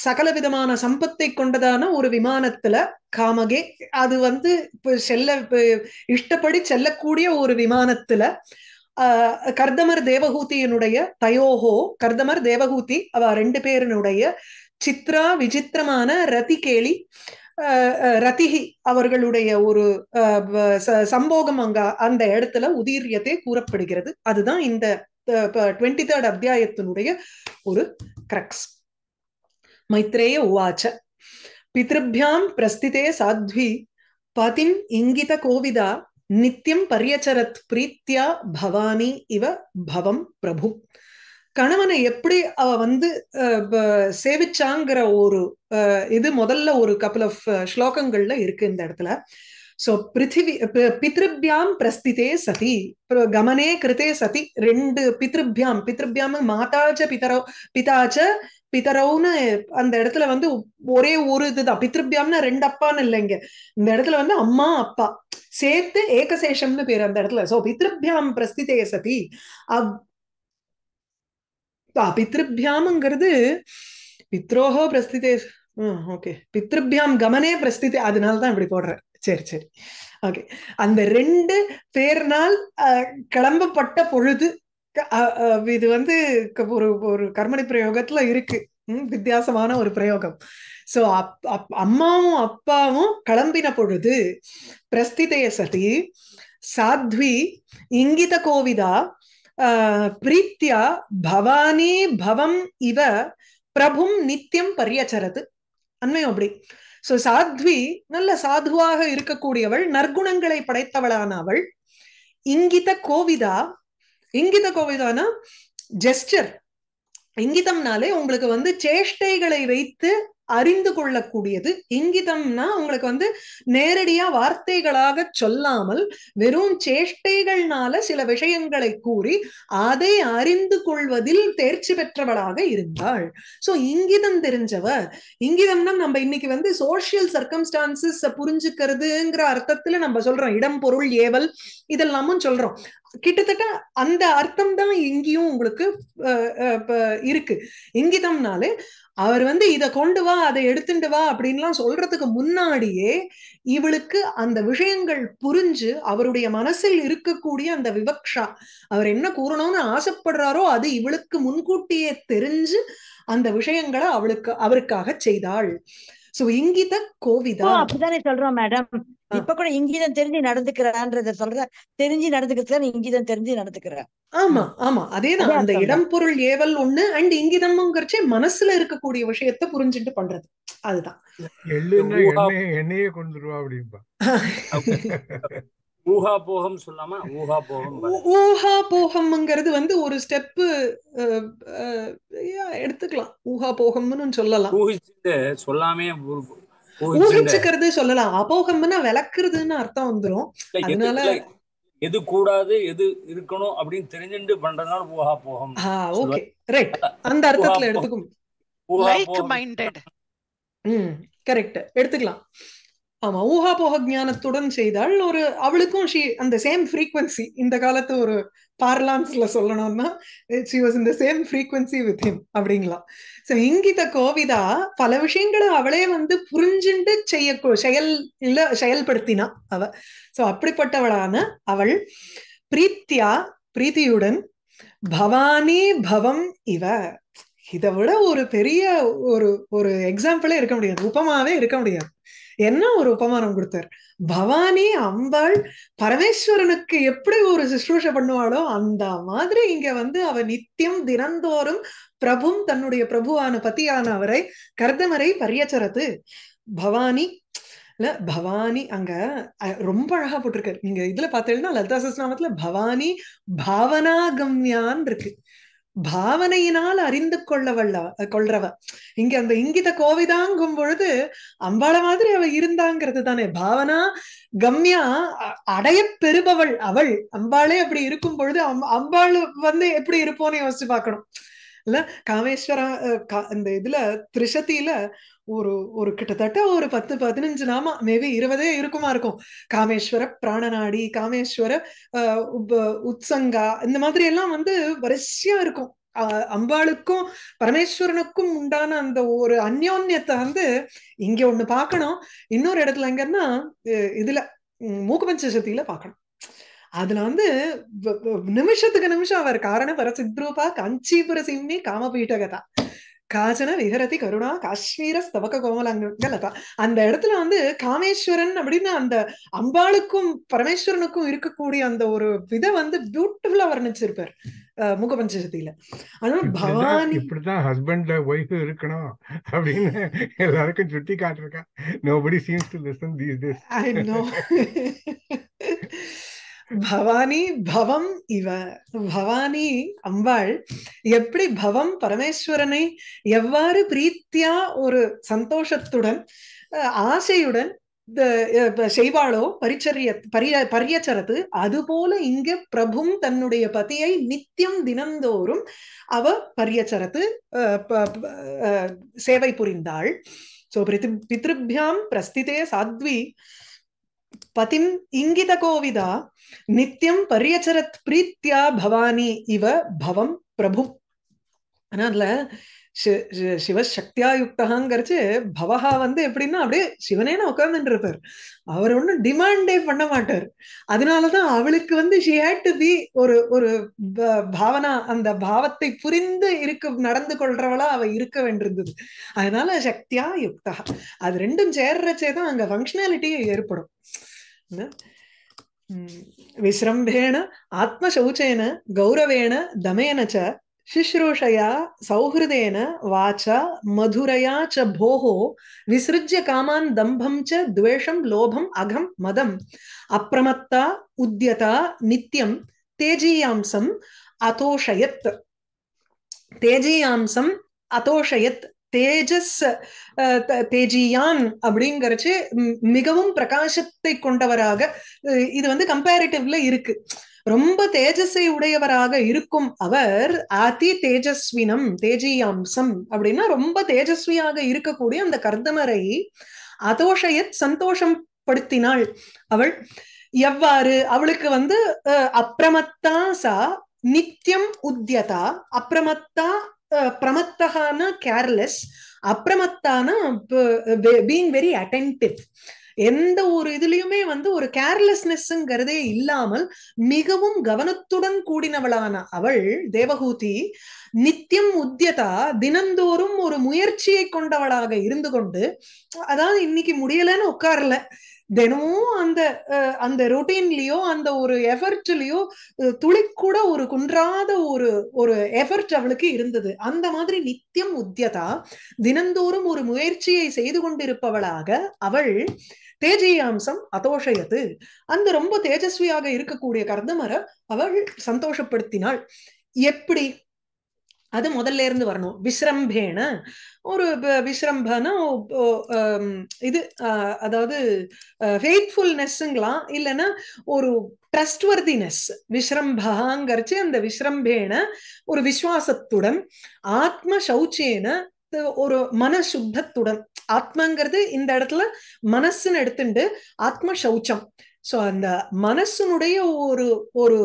சகல விதமான சம்பத்தை கொண்டதான ஒரு விமானத்துல காமகே அது வந்து செல்ல இஷ்டப்படி செல்லக்கூடிய ஒரு விமானத்துல கர்தமர் தேவகூதியினுடைய தயோஹோ கர்தமர் தேவகூதி அவ ரெண்டு பேரினுடைய சித்ரா விசித்திரமான ரதி கேலி ரதிகி அவர்களுடைய ஒரு சம்போகம் அங்க அந்த இடத்துல உதீரியத்தை கூறப்படுகிறது அதுதான் இந்த டுவெண்ட்டி தேர்ட் அத்தியாயத்தினுடைய ஒரு கிரக்ஸ் மைத்ரேய உவாச்ச பித்ருபியாம் பிரஸ்திதே சாத்வி பதின் இங்கித கோவிதா நித்தியம் பரியச்சரத் பிரீத்தியா பவானி இவ பவம் பிரபு கணவனை எப்படி அவ வந்து சேவிச்சாங்கிற ஒரு இது முதல்ல ஒரு கப்பல் ஆஃப் ஸ்லோகங்கள்ல இருக்கு இந்த இடத்துல சோ பிருத்திவி பித்ருபியாம் பிரஸ்திதே சதி கமனே கிருத்தே சதி ரெண்டு பித்ருபியாம் பித்ருபியாம் மாதாஜ பிதரோ பிதாஜ பிதரோன்னு அந்த இடத்துல வந்து ஒரே ஒரு இதுதான் பித்ருபியாம்னா ரெண்டு அப்பான்னு இல்லைங்க இந்த இடத்துல வந்து அம்மா அப்பா சேர்த்து ஏகசேஷம்னு பேர் அந்த இடத்துல சோ பித்ருபியாம் பிரஸ்திதே சதி பித்ருபியாம்ங்கிறது பித்ரோஹோ பிரஸ்திதே ஓகே பித்ருபியாம் கமனே பிரஸ்திதே அதனால தான் இப்படி போடுறேன் சரி சரி ஓகே அந்த ரெண்டு பேர்னால் கிளம்பப்பட்ட பொழுது இது வந்து ஒரு ஒரு கர்மணி பிரயோகத்துல இருக்கு வித்தியாசமான ஒரு பிரயோகம் சோ அப் அம்மாவும் அப்பாவும் கிளம்பின பொழுது பிரஸ்திதய சதி சாத்வி இங்கித கோவிதா பிரீத்தியா பவானி பவம் இவ பிரபும் நித்தியம் பரியச்சரது அண்மையும் அப்படி சோ சாத்வி நல்ல சாதுவாக இருக்கக்கூடியவள் நற்குணங்களை படைத்தவளானவள் இங்கித கோவிதா இங்கித கோவிதானா ஜெஸ்டர் இங்கிதம்னாலே உங்களுக்கு வந்து சேஷ்டைகளை வைத்து அறிந்து கொள்ளக்கூடியது இங்கிதம்னா உங்களுக்கு வந்து நேரடியா வார்த்தைகளாக சொல்லாமல் வெறும் சேஷ்டைகள்னால சில விஷயங்களை கூறி அதை அறிந்து கொள்வதில் தேர்ச்சி பெற்றவளாக இருந்தாள் சோ இங்கிதம் தெரிஞ்சவ இங்கிதம்னா நம்ம இன்னைக்கு வந்து சோசியல் சர்க்கம்ஸ்டான்சஸ் புரிஞ்சுக்கிறதுங்கிற அர்த்தத்துல நம்ம சொல்றோம் இடம் பொருள் ஏவல் இதெல்லாமும் சொல்றோம் கிட்டத்தட்ட அந்த அர்த்தம் தான் இங்கேயும் உங்களுக்கு இருக்கு இங்கிதம்னாலே அவர் வந்து இதை கொண்டு வா அதை எடுத்துட்டு வா அப்படின்லாம் சொல்றதுக்கு முன்னாடியே இவளுக்கு அந்த விஷயங்கள் புரிஞ்சு அவருடைய மனசில் இருக்கக்கூடிய அந்த விவக்ஷா அவர் என்ன கூறணும்னு ஆசைப்படுறாரோ அது இவளுக்கு முன்கூட்டியே தெரிஞ்சு அந்த விஷயங்களை அவளுக்கு அவருக்காக செய்தாள் சோ இங்கித கோவிதா அப்படித்தானே சொல்றோம் மேடம் இப்ப கூட இங்கிதம் தெரிஞ்சு நடந்துக்கிறான்றத சொல்ற தெரிஞ்சு நடந்துக்கிறது இங்கிதம் தெரிஞ்சு நடந்துக்கிற ஆமா ஆமா அதேதான் அந்த இடம் பொருள் ஏவல் ஒண்ணு அண்ட் இங்கிதம்ங்கிறச்சே மனசுல இருக்கக்கூடிய விஷயத்த புரிஞ்சுட்டு பண்றது அதுதான் எள்ளுன்னா எண்ணெயை கொண்டுருவா அப்படின்பா ஊஹா போகம் சொல்லாம ஊஹா போகம் ஊஹா போகம்ங்கிறது வந்து ஒரு ஸ்டெப் எடுத்துக்கலாம் ஊஹா போகம்னு சொல்லலாம் ஊகிச்சுட்டு சொல்லாமே ஊகிச்சுக்கிறது சொல்லலாம் அபோகம்னா விளக்குறதுன்னு அர்த்தம் வந்துரும் அதனால எது கூடாது எது இருக்கணும் அப்படின்னு தெரிஞ்சுட்டு பண்றதுனால ஊஹா போகம் ஓகே ரைட் அந்த அர்த்தத்துல எடுத்துக்கும் கரெக்ட் எடுத்துக்கலாம் ஆமா ஊகாபோக ஞானத்துடன் செய்தால் ஒரு அவளுக்கும் ஷி அந்த சேம் ஃப்ரீக்வன்சி இந்த காலத்து ஒரு பார்லான்ஸ்ல சொல்லணும்னா ஷி வாஸ் இந்த சேம் ஃப்ரீக்வன்சி வித் ஹிம் அப்படிங்களா ஸோ இங்கித கோவிதா பல விஷயங்களை அவளே வந்து புரிஞ்சுண்டு செய்ய செயல் இல்ல செயல்படுத்தினா அவ ஸோ அப்படிப்பட்டவளான அவள் பிரீத்தியா பிரீத்தியுடன் பவானி பவம் இவ இதை விட ஒரு பெரிய ஒரு ஒரு எக்ஸாம்பிளே இருக்க முடியாது உபமாவே இருக்க முடியாது என்ன ஒரு உபமானம் கொடுத்தார் பவானி அம்பாள் பரமேஸ்வரனுக்கு எப்படி ஒரு சுஷ்ரூஷ பண்ணுவாளோ அந்த மாதிரி இங்க வந்து அவ நித்தியம் தினந்தோறும் பிரபும் தன்னுடைய பிரபுவான பத்தியான அவரை கர்தமரை பரியச்சரத்து பவானி இல்ல பவானி அங்க ரொம்ப அழகா போட்டிருக்காரு நீங்க இதுல பாத்தீங்கன்னா லலிதா நாமத்துல பவானி பாவனாகம்யான் இருக்கு பாவனையினால் அறிந்து கொள்ளவல்ல கொள்றவ இங்க அந்த இங்கித கோவிதாங்கும் பொழுது அம்பாள மாதிரி அவ இருந்தாங்கிறது தானே பாவனா கம்யா அடைய பெறுபவள் அவள் அம்பாளே அப்படி இருக்கும் பொழுது அம்பாள் வந்து எப்படி இருப்போன்னு யோசிச்சு பார்க்கணும் இல்ல காமேஸ்வரா இந்த இதுல திரிசதியில ஒரு ஒரு கிட்டத்தட்ட ஒரு பத்து பதினஞ்சு நாமா மேபி இருபதே இருக்குமா இருக்கும் காமேஸ்வர பிராணநாடி காமேஸ்வர உத்சங்கா இந்த மாதிரி எல்லாம் வந்து வரிசையா இருக்கும் அம்பாளுக்கும் பரமேஸ்வரனுக்கும் உண்டான அந்த ஒரு அந்யோன்யத்தை வந்து இங்க ஒண்ணு பார்க்கணும் இன்னொரு இடத்துல எங்கன்னா இதுல சக்தியில பாக்கணும் அதுல வந்து நிமிஷத்துக்கு நிமிஷம் அவர் காரண பரசித்ரூபா காஞ்சிபுர சிம்மி காமபீட்டகதா காஜன விகரதி கருணா காஷ்மீர ஸ்தவக கோமலங்கலதா அந்த இடத்துல வந்து காமேஸ்வரன் அப்படின்னு அந்த அம்பாளுக்கும் பரமேஸ்வரனுக்கும் இருக்கக்கூடிய அந்த ஒரு விதை வந்து பியூட்டிஃபுல்லா வர்ணிச்சிருப்பார் முகபஞ்சசத்தில ஆனா பவானி இப்படிதான் ஹஸ்பண்ட்ல ஒய்ஃப் இருக்கணும் அப்படின்னு எல்லாருக்கும் சுட்டி காட்டிருக்கா nobody scenes to listen these I know Bhavani பவம் இவ பவானி அம்பாள் எப்படி பவம் பரமேஸ்வரனை எவ்வாறு பிரீத்தியா ஒரு சந்தோஷத்துடன் ஆசையுடன் செய்வாளோ பரிச்சரிய பரிய பரியச்சரத்து அதுபோல இங்க பிரபும் தன்னுடைய பதியை நித்தியம் தினந்தோறும் அவ பரியச்சரத்து சேவை புரிந்தாள் சோ பித்ருபியாம் பிரஸ்திதே சாத்வி பதிம் இங்கித கோவிதா நித்தியம் பரியச்சரத் பிரீத்தியா பவானி இவ பவம் பிரபு அதனால சிவசக்தியா யுக்தகாங்கிறச்சு பவஹா வந்து எப்படின்னா அப்படியே சிவனேனா உட்கார்ந்துட்டு இருப்பார் அவர் ஒன்றும் டிமாண்டே பண்ண மாட்டார் அதனாலதான் அவளுக்கு வந்து ஷி ஹேட் டு பி ஒரு ஒரு பாவனா அந்த பாவத்தை புரிந்து இருக்க நடந்து கொள்றவளா அவ இருக்க வேண்டியிருந்தது அதனால சக்தியா யுக்தா அது ரெண்டும் சேர்றச்சே தான் அங்க ஃபங்க்ஷனாலிட்டியே ஏற்படும் विश्रम्भेण आत्मशौचेन गौरवेण दमेन च शुश्रूषया सौहृदेन वाचा मधुरया च भोः विसृज्य कामान् दम्भं च द्वेषं लोभम् अघं मदम् अप्रमत्ता उद्यता नित्यं तेजीयांसम् अतोषयत् तेजीयांसम् अतोषयत् தேஜஸ் தேஜியான் அப்படிங்கறச்சு மிகவும் பிரகாசத்தை கொண்டவராக இது வந்து கம்பேரிட்டிவ்ல இருக்கு ரொம்ப தேஜஸை உடையவராக இருக்கும் அவர் அதி தேஜஸ்வினம் தேஜியாம்சம் அப்படின்னா ரொம்ப தேஜஸ்வியாக இருக்கக்கூடிய அந்த கர்தமரை அதோஷயத் சந்தோஷம் படுத்தினாள் அவள் எவ்வாறு அவளுக்கு வந்து அப்பிரமத்தா சா நித்தியம் உத்தியதா அப்பிரமத்தா பிரமத்தகான கேர்லெஸ் அப்ரமத்தான பீங் வெரி அட்டென்டிவ் எந்த ஒரு இதுலயுமே வந்து ஒரு கேர்லெஸ்னஸ்ங்கிறதே இல்லாமல் மிகவும் கவனத்துடன் கூடினவளான அவள் தேவகூதி நித்தியம் உத்தியதா தினந்தோறும் ஒரு முயற்சியை கொண்டவளாக இருந்து கொண்டு அதாவது இன்னைக்கு முடியலன்னு உட்காரல தினமும் அந்த அந்த ரொட்டீன்லயோ அந்த ஒரு எஃபர்ட்லயோ துளி கூட ஒரு குன்றாத ஒரு ஒரு எஃபர்ட் அவளுக்கு இருந்தது அந்த மாதிரி நித்தியம் உத்தியதா தினந்தோறும் ஒரு முயற்சியை செய்து கொண்டிருப்பவளாக அவள் தேஜியாம்சம் அதோஷயத்து அந்த ரொம்ப தேஜஸ்வியாக இருக்கக்கூடிய கர்தமர அவள் சந்தோஷப்படுத்தினாள் எப்படி அது முதல்ல இருந்து வரணும் விஸ்ரம்பேன ஒரு விஸ்ரம்பனா இது அதாவது ஃபேத்ஃபுல்னஸ்ங்களாம் இல்லைன்னா ஒரு ட்ரஸ்ட்வர்தினஸ் விஸ்ரம்பகாங்கிறச்சு அந்த விஸ்ரம்பேன ஒரு விசுவாசத்துடன் ஆத்ம சௌச்சேன ஒரு மன சுத்தத்துடன் ஆத்மாங்கிறது இந்த இடத்துல மனசுன்னு எடுத்துண்டு ஆத்ம சௌச்சம் ஸோ அந்த மனசுனுடைய ஒரு ஒரு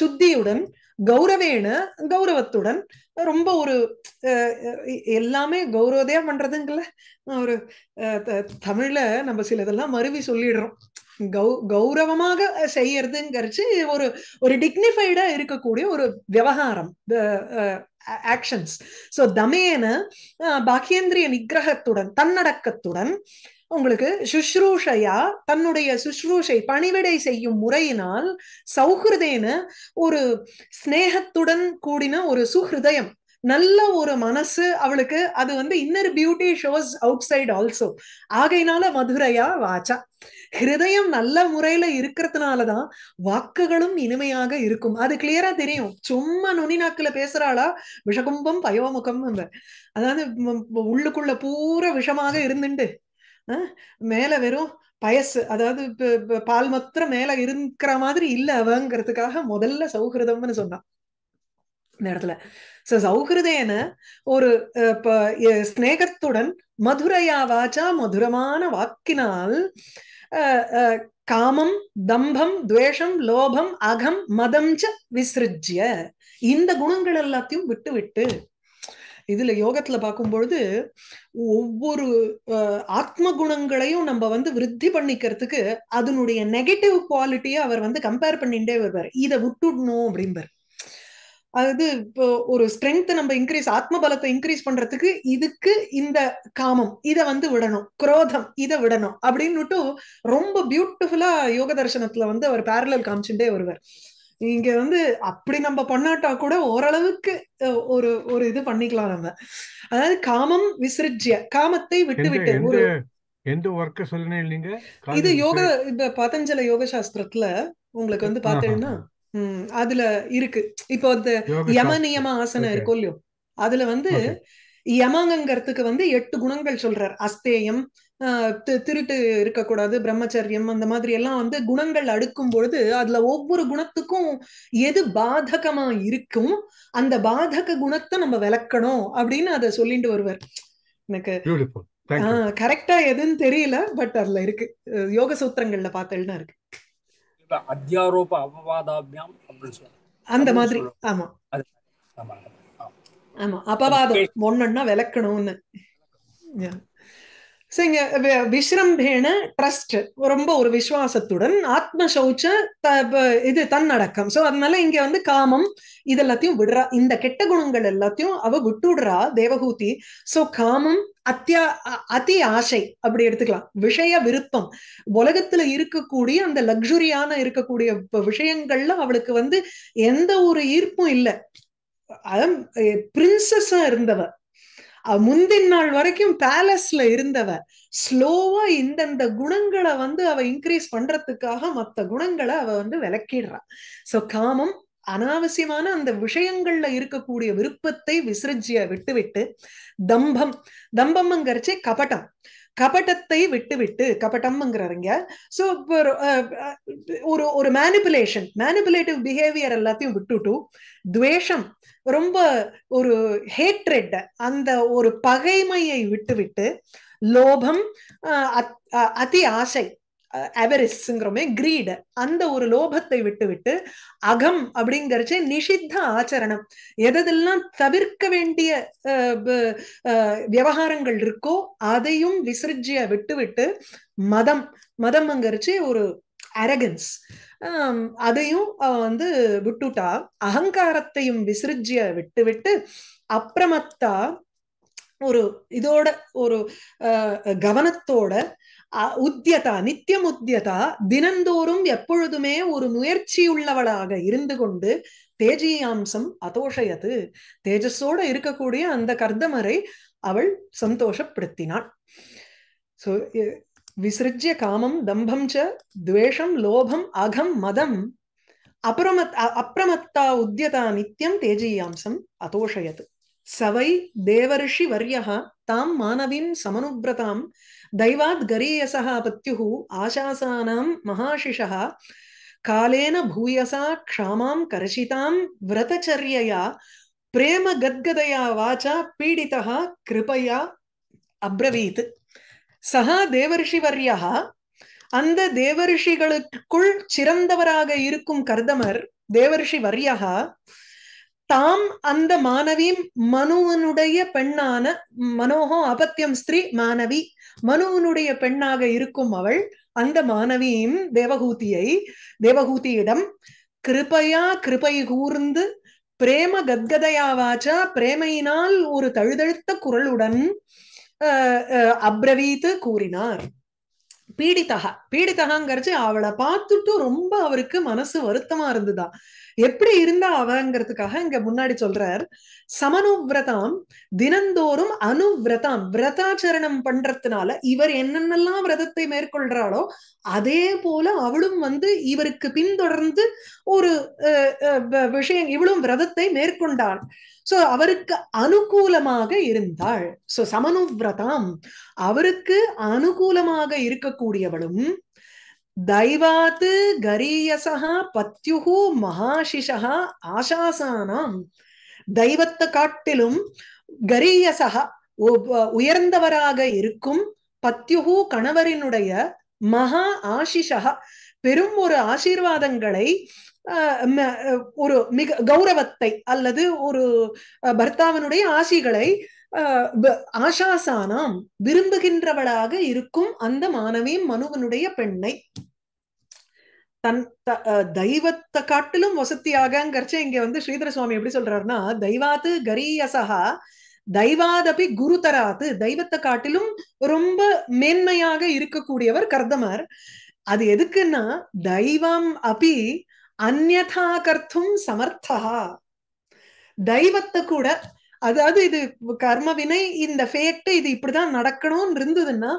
சுத்தியுடன் கௌரவேனு கௌரவத்துடன் ரொம்ப ஒரு எல்லாமே கௌரவதையா பண்றதுங்கல ஒரு தமிழ்ல நம்ம சிலதெல்லாம் மருவி சொல்லிடுறோம் கௌ கௌரவமாக செய்யறதுங்கிறச்சு ஒரு ஒரு டிக்னிஃபைடா இருக்கக்கூடிய ஒரு விவகாரம் ஆக்ஷன்ஸ் சோ தமேன பாக்கியேந்திரிய நிகிரகத்துடன் தன்னடக்கத்துடன் உங்களுக்கு சுஷ்ரூஷையா தன்னுடைய சுஷ்ரூஷை பணிவிடை செய்யும் முறையினால் சௌஹிருதேன ஒரு ஸ்னேகத்துடன் கூடின ஒரு சுஹிருதயம் நல்ல ஒரு மனசு அவளுக்கு அது வந்து inner beauty shows outside also ஆகையினால மதுரையா வாச்சா ஹிருதயம் நல்ல முறையில இருக்கிறதுனாலதான் வாக்குகளும் இனிமையாக இருக்கும் அது கிளியரா தெரியும் சும்மா நுனி நாக்குல பேசுறாளா விஷகும்பம் பயோமுகம் அந்த அதாவது உள்ளுக்குள்ள பூரா விஷமாக இருந்துட்டு மேல வெறும் பயசு அதாவது பால் மாத்திரம் மேல இருக்கிற மாதிரி இல்ல அவங்கிறதுக்காக முதல்ல சௌகிருதம்னு சொன்னான் இந்த இடத்துல சோ சௌகிருதேன ஒரு ஸ்நேகத்துடன் மதுரையா வாச்சா மதுரமான வாக்கினால் காமம் தம்பம் துவேஷம் லோபம் அகம் மதம் ச விசிருஜ்ய இந்த குணங்கள் எல்லாத்தையும் விட்டு விட்டு இதுல யோகத்துல பார்க்கும்பொழுது ஒவ்வொரு ஆத்ம குணங்களையும் நம்ம வந்து விருத்தி பண்ணிக்கிறதுக்கு அதனுடைய நெகட்டிவ் குவாலிட்டியை அவர் வந்து கம்பேர் பண்ணிட்டே வருவார் இதை விட்டுடணும் அப்படிம்பார் அதாவது இப்போ ஒரு ஸ்ட்ரென்த் நம்ம இன்க்ரீஸ் ஆத்ம பலத்தை இன்க்ரீஸ் பண்றதுக்கு இதுக்கு இந்த காமம் இதை வந்து விடணும் குரோதம் இதை விடணும் அப்படின்னுட்டு ரொம்ப பியூட்டிஃபுல்லா யோக தர்சனத்துல வந்து அவர் பேரலல் காமிச்சுட்டே வருவார் இங்க வந்து அப்படி நம்ம பண்ணாட்டா கூட ஓரளவுக்கு ஒரு ஒரு இது பண்ணிக்கலாம் நம்ம அதாவது காமம் விசிறிய காமத்தை விட்டு விட்டு ஒரு எந்த ஒர்க்க சொல்லுங்க நீங்க இது யோக இந்த பதஞ்சல யோக சாஸ்திரத்துல உங்களுக்கு வந்து பாத்தீங்கன்னா உம் அதுல இருக்கு இப்போ அந்த யம நியம ஆசனம் இருக்கும் இல்லையோ அதுல வந்து யமங்கிறதுக்கு வந்து எட்டு குணங்கள் சொல்றார் அஸ்தேயம் திருட்டு இருக்கக்கூடாது பிரம்மச்சரியம் அந்த மாதிரி எல்லாம் வந்து குணங்கள் அடுக்கும் பொழுது அதுல ஒவ்வொரு குணத்துக்கும் எது பாதகமா இருக்கும் அந்த பாதக குணத்தை நம்ம விளக்கணும் அப்படின்னு அதை சொல்லிட்டு வருவார் எனக்கு ஆஹ் கரெக்டா எதுன்னு தெரியல பட் அதுல இருக்கு யோக சூத்திரங்கள்ல பாத்தல்னா இருக்கு அத்தியாரோப அந்த மாதிரி ஆமா ஆமா அப்பவாதம் ஒன்னொன்னா விளக்கணும்னு சோ இங்க விஸ்ரம்பேன ட்ரஸ்ட் ரொம்ப ஒரு விசுவாசத்துடன் ஆத்ம சௌச்ச இது தன்னடக்கம் சோ அதனால இங்க வந்து காமம் இது எல்லாத்தையும் விடுறா இந்த கெட்ட குணங்கள் எல்லாத்தையும் அவ விட்டுடுறா தேவகூதி சோ காமம் அத்தியா அதி ஆசை அப்படி எடுத்துக்கலாம் விஷய விருப்பம் உலகத்துல இருக்கக்கூடிய அந்த லக்ஸுரியான இருக்கக்கூடிய விஷயங்கள்ல அவளுக்கு வந்து எந்த ஒரு ஈர்ப்பும் இல்லை பிரின்சஸா இருந்தவ முந்தின் நாள் வரைக்கும் பேலஸ்ல இருந்தவ ஸ்லோவா இந்தந்த குணங்களை வந்து அவ இன்க்ரீஸ் பண்றதுக்காக மற்ற குணங்களை அவ வந்து விளக்கிடுறா சோ காமம் அனாவசியமான அந்த விஷயங்கள்ல இருக்கக்கூடிய விருப்பத்தை விசிறிய விட்டுவிட்டு தம்பம் தம்பம்ங்கிறச்சே கபட்டம் கபட்டத்தை விட்டு விட்டு கபட்டம்ங்கிறாருங்க ஸோ ஒரு ஒரு மேனிபுலேஷன் மேனிபுலேட்டிவ் பிஹேவியர் எல்லாத்தையும் விட்டுட்டு துவேஷம் ரொம்ப ஒரு ஹேட்ரெட் அந்த ஒரு பகைமையை விட்டு விட்டு லோபம் அதி ஆசை அவரிஸ்ங்கிறோமே கிரீட் அந்த ஒரு லோபத்தை விட்டுவிட்டு அகம் அப்படிங்கிறச்சே நிஷித்த ஆச்சரணம் எதெல்லாம் தவிர்க்க வேண்டிய விவகாரங்கள் இருக்கோ அதையும் விட்டு விட்டுவிட்டு மதம் மதம்ங்கிறச்சே ஒரு அரகன்ஸ் அதையும் வந்து விட்டுட்டா அகங்காரத்தையும் விட்டு விட்டுவிட்டு அப்புறமத்தா ஒரு இதோட ஒரு கவனத்தோட உத்தியதா நித்தியம் உத்தியதா தினந்தோறும் எப்பொழுதுமே ஒரு உள்ளவளாக இருந்து கொண்டு தேஜியாம்சம் அதோஷயது தேஜஸோட இருக்கக்கூடிய அந்த கர்தமரை அவள் சந்தோஷப்படுத்தினாள் ஸோ காமம் தம்பம் ச துவேஷம் லோபம் அகம் மதம் அப்புறமத் அப்ரமத்தா உத்தியதா நித்தியம் தேஜியாம்சம் அதோஷயது சவை தேவரிஷி வர்யா தாம் மாணவின் சமனுபிரதாம் தைவாத் கரீயசா பத்யு ஆசாசானாம் மகாஷிஷஹ காலேன பூயசா க்ஷாமாம் கரஷிதாம் விரதச்சரியையா பிரேம கத்கதையா வாச்சா பீடிதா கிருபையா அப்ரவீத் சஹா தேவரிஷிவர்யா அந்த தேவரிஷிகளுக்குள் சிறந்தவராக இருக்கும் கர்தமர் தேவரிஷி வர்யா தாம் அந்த மாணவியும் மனுவனுடைய பெண்ணான மனோகம் அபத்தியம் ஸ்திரீ மாணவி மனுவனுடைய பெண்ணாக இருக்கும் அவள் அந்த மாணவியும் தேவகூதியை தேவகூதியிடம் கிருபையா கிருபை கூர்ந்து பிரேம கத்கதையாவாச்சா பிரேமையினால் ஒரு தழுதழுத்த குரலுடன் அப்ரவீத்து கூறினார் பீடித்தகா பீடித்தகாங்கிறச்சு அவளை பார்த்துட்டு ரொம்ப அவருக்கு மனசு வருத்தமா இருந்துதான் எப்படி இருந்தா அவங்கிறதுக்காக இங்க முன்னாடி சொல்றார் சமனுவிரதாம் தினந்தோறும் அனுவிரதாம் விரதாச்சரணம் பண்றதுனால இவர் என்னென்னலாம் விரதத்தை மேற்கொள்றாளோ அதே போல அவளும் வந்து இவருக்கு பின்தொடர்ந்து ஒரு விஷயம் இவளும் விரதத்தை மேற்கொண்டாள் சோ அவருக்கு அனுகூலமாக இருந்தாள் சோ சமனுவிரதாம் அவருக்கு அனுகூலமாக இருக்கக்கூடியவளும் दैवात् கரியசகா பத்யுகு மகாஷிஷா ஆசாசானாம் தெய்வத்தை காட்டிலும் கரியசகா உயர்ந்தவராக இருக்கும் பத்யுகு கணவரினுடைய மகா ஆஷிஷா பெரும் ஒரு ஆசீர்வாதங்களை ஒரு மிக கௌரவத்தை அல்லது ஒரு பர்த்தாவினுடைய ஆசிகளை ஆஷாசானாம் விரும்புகின்றவளாக இருக்கும் அந்த மாணவி மனுவனுடைய பெண்ணை தன் தெய்வத்தை காட்டிலும் வசதியாகங்கிறச்ச இங்க வந்து ஸ்ரீதர சுவாமி எப்படி சொல்றாருன்னா தெய்வாத்து கரியசகா தெய்வாதபி குருதராத்து தெய்வத்தை காட்டிலும் ரொம்ப மேன்மையாக இருக்கக்கூடியவர் கர்தமர் அது எதுக்குன்னா தெய்வம் அபி அந்நா கர்த்தும் சமர்த்தா தெய்வத்தை கூட அதாவது இது கர்ம வினை இந்த ஃபேட்டு இது இப்படிதான் நடக்கணும்னு இருந்ததுன்னா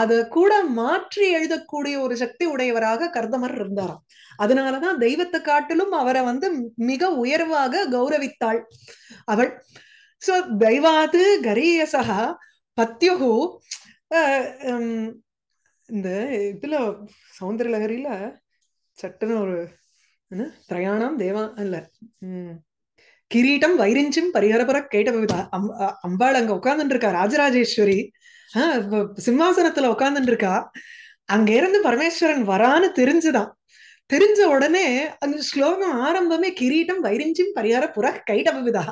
அதை கூட மாற்றி எழுதக்கூடிய ஒரு சக்தி உடையவராக கர்தமர் இருந்தாராம் அதனாலதான் தெய்வத்தை காட்டிலும் அவரை வந்து மிக உயர்வாக கௌரவித்தாள் அவள் சோ தெய்வாது கரியசகா பத்யுகு இந்த இதுல சௌந்தர லகரியில சட்டுன்னு ஒரு திரையாணம் தேவா இல்ல உம் கிரீட்டம் வைரிஞ்சும் பரிகரபுர கேட்ட அம்பாள் அங்க உட்கார்ந்துருக்கா இருக்கா ராஜராஜேஸ்வரி சிம்மாசனத்துல உட்கார்ந்துருக்கா இருக்கா அங்க இருந்து பரமேஸ்வரன் வரான்னு தெரிஞ்சுதான் தெரிஞ்ச உடனே அந்த ஸ்லோகம் ஆரம்பமே கிரீட்டம் வைரிஞ்சும் பரிகார புற கைடபவிதா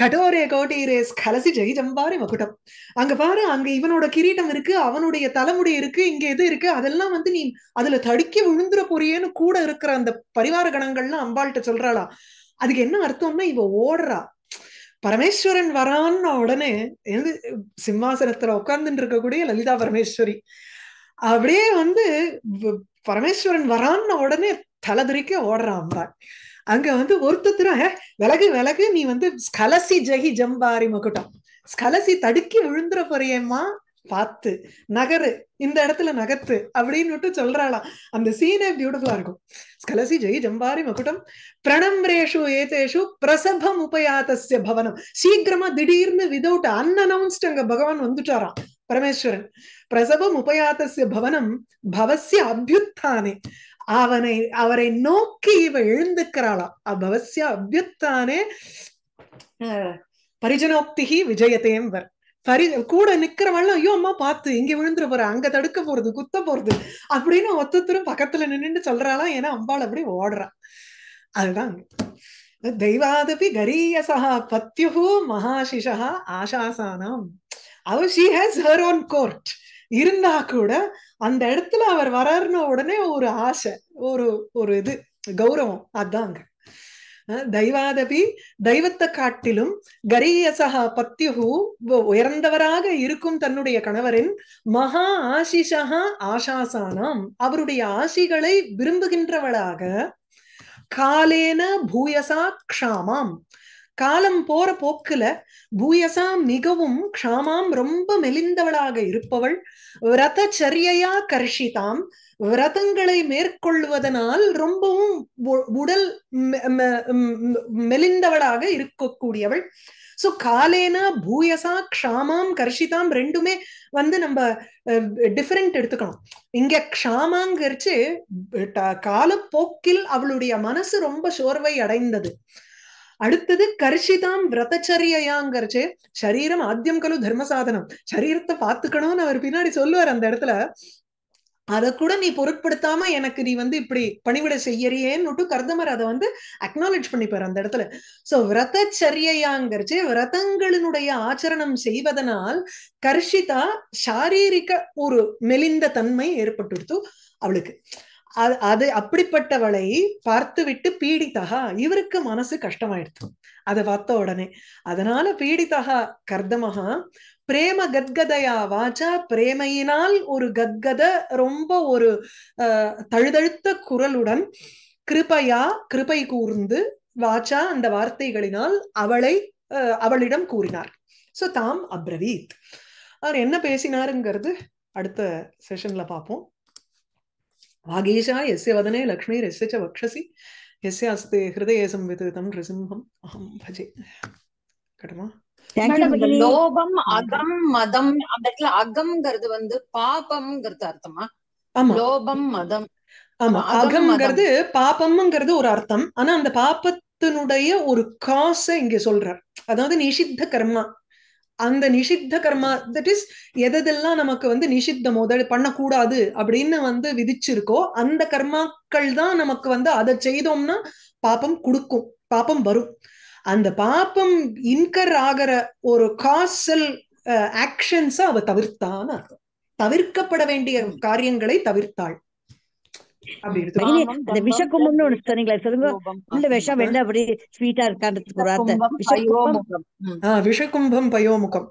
கடோரே கோட்டீரே ரேஸ் கலசி ஜெய் ஜம்பாரி மகுடம் அங்க பாரு அங்க இவனோட கிரீட்டம் இருக்கு அவனுடைய தலைமுடி இருக்கு இங்க எது இருக்கு அதெல்லாம் வந்து நீ அதுல தடுக்கி விழுந்துற போறியேன்னு கூட இருக்கிற அந்த பரிவார கணங்கள்லாம் அம்பாள்கிட்ட சொல்றாளா அதுக்கு என்ன அர்த்தம்னா இவ ஓடுறா பரமேஸ்வரன் வரான்னு உடனே சிம்மாசனத்துல உட்கார்ந்துட்டு இருக்கக்கூடிய லலிதா பரமேஸ்வரி அப்படியே வந்து பரமேஸ்வரன் வரான்னு உடனே தலதுரிக்க ஓடுறான் அம்பாள் அங்க வந்து ஒருத்தரும் விலகு விலகு நீ வந்து ஸ்கலசி ஜகி ஜம்பாரி மகுட்டம் ஸ்கலசி தடுக்கி விழுந்துற போறியம்மா பார்த்து நகரு இந்த இடத்துல நகர்த்து அப்படின்னு சொல்றாளாம் அந்த சீனே பியூட்டிஃபுல்லா இருக்கும் ஸ்கலசி ஜெய் ஜம்பாரி மகுடம் பிரணம்ரேஷு ஏதேஷு பிரசபம் உபயாதசிய பவனம் சீக்கிரமா திடீர்னு விதவுட் அன்அனௌன்ஸ்ட் அங்க பகவான் வந்துட்டாராம் பரமேஸ்வரன் பிரசபம் உபயாதசிய பவனம் பவசிய அபியுத்தானே அவனை அவரை நோக்கி இவ எழுந்துக்கிறாளாம் அபவசிய அபியுத்தானே பரிஜனோக்திகி விஜயதேம்பர் பரி கூட நிக்கிறவளும் ஐயோ அம்மா பார்த்து இங்க விழுந்துற போற அங்க தடுக்க போறது குத்த போறது அப்படின்னு ஒத்தத்தரும் பக்கத்துல நின்னுட்டு சொல்றாளா ஏன்னா அம்பாள் அப்படி ஓடுறான் அதுதான் தெய்வாதபி கரீயசா பத்யு மகாசிஷா ஆசாசானம் அவர் she has her own court இருந்தா கூட அந்த இடத்துல அவர் வராருன உடனே ஒரு ஆசை ஒரு ஒரு இது கௌரவம் அதாங்க தெய்வாதபி தெய்வத்தை காட்டிலும் கரியசகா பத்யுகு உயர்ந்தவராக இருக்கும் தன்னுடைய கணவரின் மகா ஆசிஷா ஆஷாசானாம் அவருடைய ஆசிகளை விரும்புகின்றவளாக காலேன பூயசா க்ஷாமாம் காலம் போற போக்குல பூயசாம் மிகவும் க்ஷாமாம் ரொம்ப மெலிந்தவளாக இருப்பவள் விரதச்சரியையா கர்ஷிதாம் விரதங்களை மேற்கொள்வதனால் ரொம்பவும் உடல் மெலிந்தவளாக இருக்கக்கூடியவள் சோ காலேனா பூயசா க்ஷாமாம் கர்ஷிதாம் ரெண்டுமே வந்து நம்ம டிஃபரெண்ட் எடுத்துக்கணும் இங்க க்ஷாமாங்கரிச்சு காலப்போக்கில் அவளுடைய மனசு ரொம்ப சோர்வை அடைந்தது அடுத்தது கர்ஷிதாம் விரதச்சரியாங்கிறச்சு சரீரம் ஆத்தியம் கலு தர்ம சாதனம் சரீரத்தை பார்த்துக்கணும்னு அவர் பின்னாடி சொல்லுவார் அந்த இடத்துல அதை கூட நீ பொருட்படுத்தாம எனக்கு நீ வந்து இப்படி பணிவிட செய்யறியேன்னு கருதமர் அதை வந்து அக்னாலேஜ் பண்ணிப்பார் அந்த இடத்துல சோ விரதச்சரியையாங்கிறச்சு விரதங்களினுடைய ஆச்சரணம் செய்வதனால் கர்ஷிதா சாரீரிக ஒரு மெலிந்த தன்மை ஏற்பட்டுடுத்து அவளுக்கு அது அப்படிப்பட்டவளை பார்த்துவிட்டு பீடித்தகா இவருக்கு மனசு கஷ்டமாயிடுத்து அதை பார்த்த உடனே அதனால பீடித்தகா கர்தமகா பிரேம கத்கதையா வாச்சா பிரேமையினால் ஒரு கத்கத ரொம்ப ஒரு தழுதழுத்த குரலுடன் கிருபையா கிருபை கூர்ந்து வாச்சா அந்த வார்த்தைகளினால் அவளை அவளிடம் கூறினார் சோ தாம் அப்ரவீத் அவர் என்ன பேசினாருங்கிறது அடுத்த செஷன்ல பார்ப்போம் वागीशा यस्य वदने லக்ஷ்மி च வக்ஷசி यस्य अस्ति हृदये संवितरितं नृसिंहम् अहं भजे कटमा லோபம் அகம் மதம் அந்த இடத்துல அகம்ங்கிறது வந்து பாபம்ங்கிறது அர்த்தமா லோபம் மதம் ஆமா அகம்ங்கிறது பாபம்ங்கிறது ஒரு அர்த்தம் ஆனா அந்த பாபத்தினுடைய ஒரு காச இங்க சொல்ற அதாவது நிஷித்த கர்மா அந்த நிஷித்த கர்மா தட் இஸ் எதெல்லாம் நமக்கு வந்து நிஷித்தமோ தட் பண்ணக்கூடாது அப்படின்னு வந்து விதிச்சிருக்கோ அந்த கர்மாக்கள் தான் நமக்கு வந்து அதை செய்தோம்னா பாப்பம் கொடுக்கும் பாப்பம் வரும் அந்த பாப்பம் இன்கர் ஆகிற ஒரு காசல் ஆக்ஷன்ஸ் அவ தவிர்த்தான்னு அர்த்தம் தவிர்க்கப்பட வேண்டிய காரியங்களை தவிர்த்தாள் அந்த விஷக்கும்பம்னு ஒண்ணு சொன்னீங்களா சொல்லுங்க உள்ள விஷம் வெளில அப்படி ஸ்வீட்டா இருக்கான்றதுக்கு ஒரு அர்த்தம் விஷக்கும்பம் விஷக்கும்பம் பயோமுகம்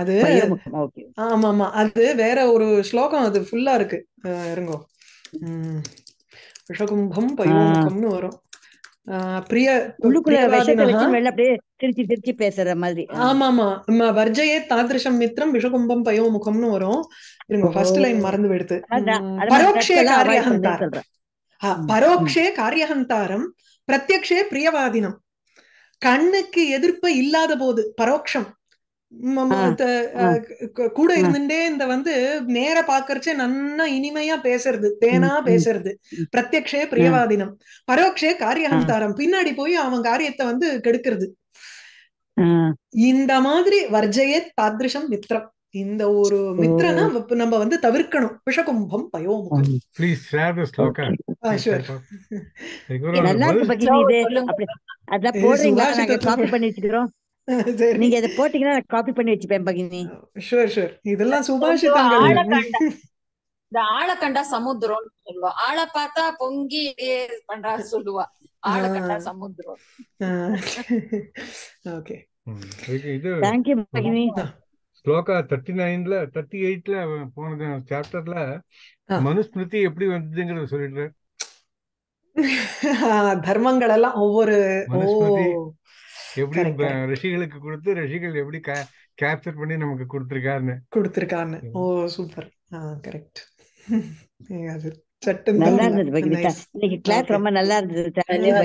அது ஆமா ஆமா அது வேற ஒரு ஸ்லோகம் அது ஃபுல்லா இருக்கு இருங்கோ விஷகும்பம் பயோமுகம்னு வரும் பேசுற மாதிரி ஆமா ஆமா வர்ஜயே தாதிருஷம் மித்திரம் விஷகும்பம் பயோமுகம்னு வரும் இருங்க ஃபர்ஸ்ட் லைன் மறந்து எடுத்து பரோக்ஷே காரியஹந்தாரம் பரோக்ஷே காரியஹந்தாரம் பிரத்யக்ஷே பிரியவாதினம் கண்ணுக்கு எதிர்ப்பு இல்லாத போது பரோக்ஷம் கூட இருந்துட்டே இந்த வந்து நேர பாக்குறச்சே நன்னா இனிமையா பேசுறது தேனா பேசுறது பிரத்யக்ஷே பிரியவாதினம் பரோக்ஷே காரியஹந்தாரம் பின்னாடி போய் அவன் காரியத்தை வந்து கெடுக்கிறது இந்த மாதிரி வர்ஜயே தாதிருஷம் மித்திரம் இந்த ஒரு மித்ரனா நம்ம வந்து தவிர்க்கணும் பிஷகும்பம் பயோமுகம் அத போடுறீங்களா நான் காப்பி பண்ணி சரி நீங்க இத போட்டீங்கன்னா காப்பி பண்ணி வச்சிப்பேன் பகினி ஷூர் ஷூர் இதெல்லாம் சுபாஷிதங்கள் இந்த ஆழ சமுத்திரம் சொல்லுவா ஆழ பார்த்தா பொங்கி பண்றா சொல்லுவா ஆழ சமுத்திரம் ஓகே யூ பகினி ஸ்லோகா தேர்ட்டி நைன்ல தேர்ட்டி எயிட்ல போன சாப்டர்ல மனுஸ்மிருதி எப்படி வந்ததுங்கிறத சொல்லிடுற தர்மங்கள் எல்லாம் ஒவ்வொரு எப்படி ரிஷிகளுக்கு கொடுத்து ரிஷிகள் எப்படி கேப்சர் பண்ணி நமக்கு கொடுத்திருக்காருன்னு கொடுத்துருக்காருன்னு ஓ சூப்பர் கரெக்ட் அது நல்லா இருந்தது ரொம்ப நல்லா இருந்தது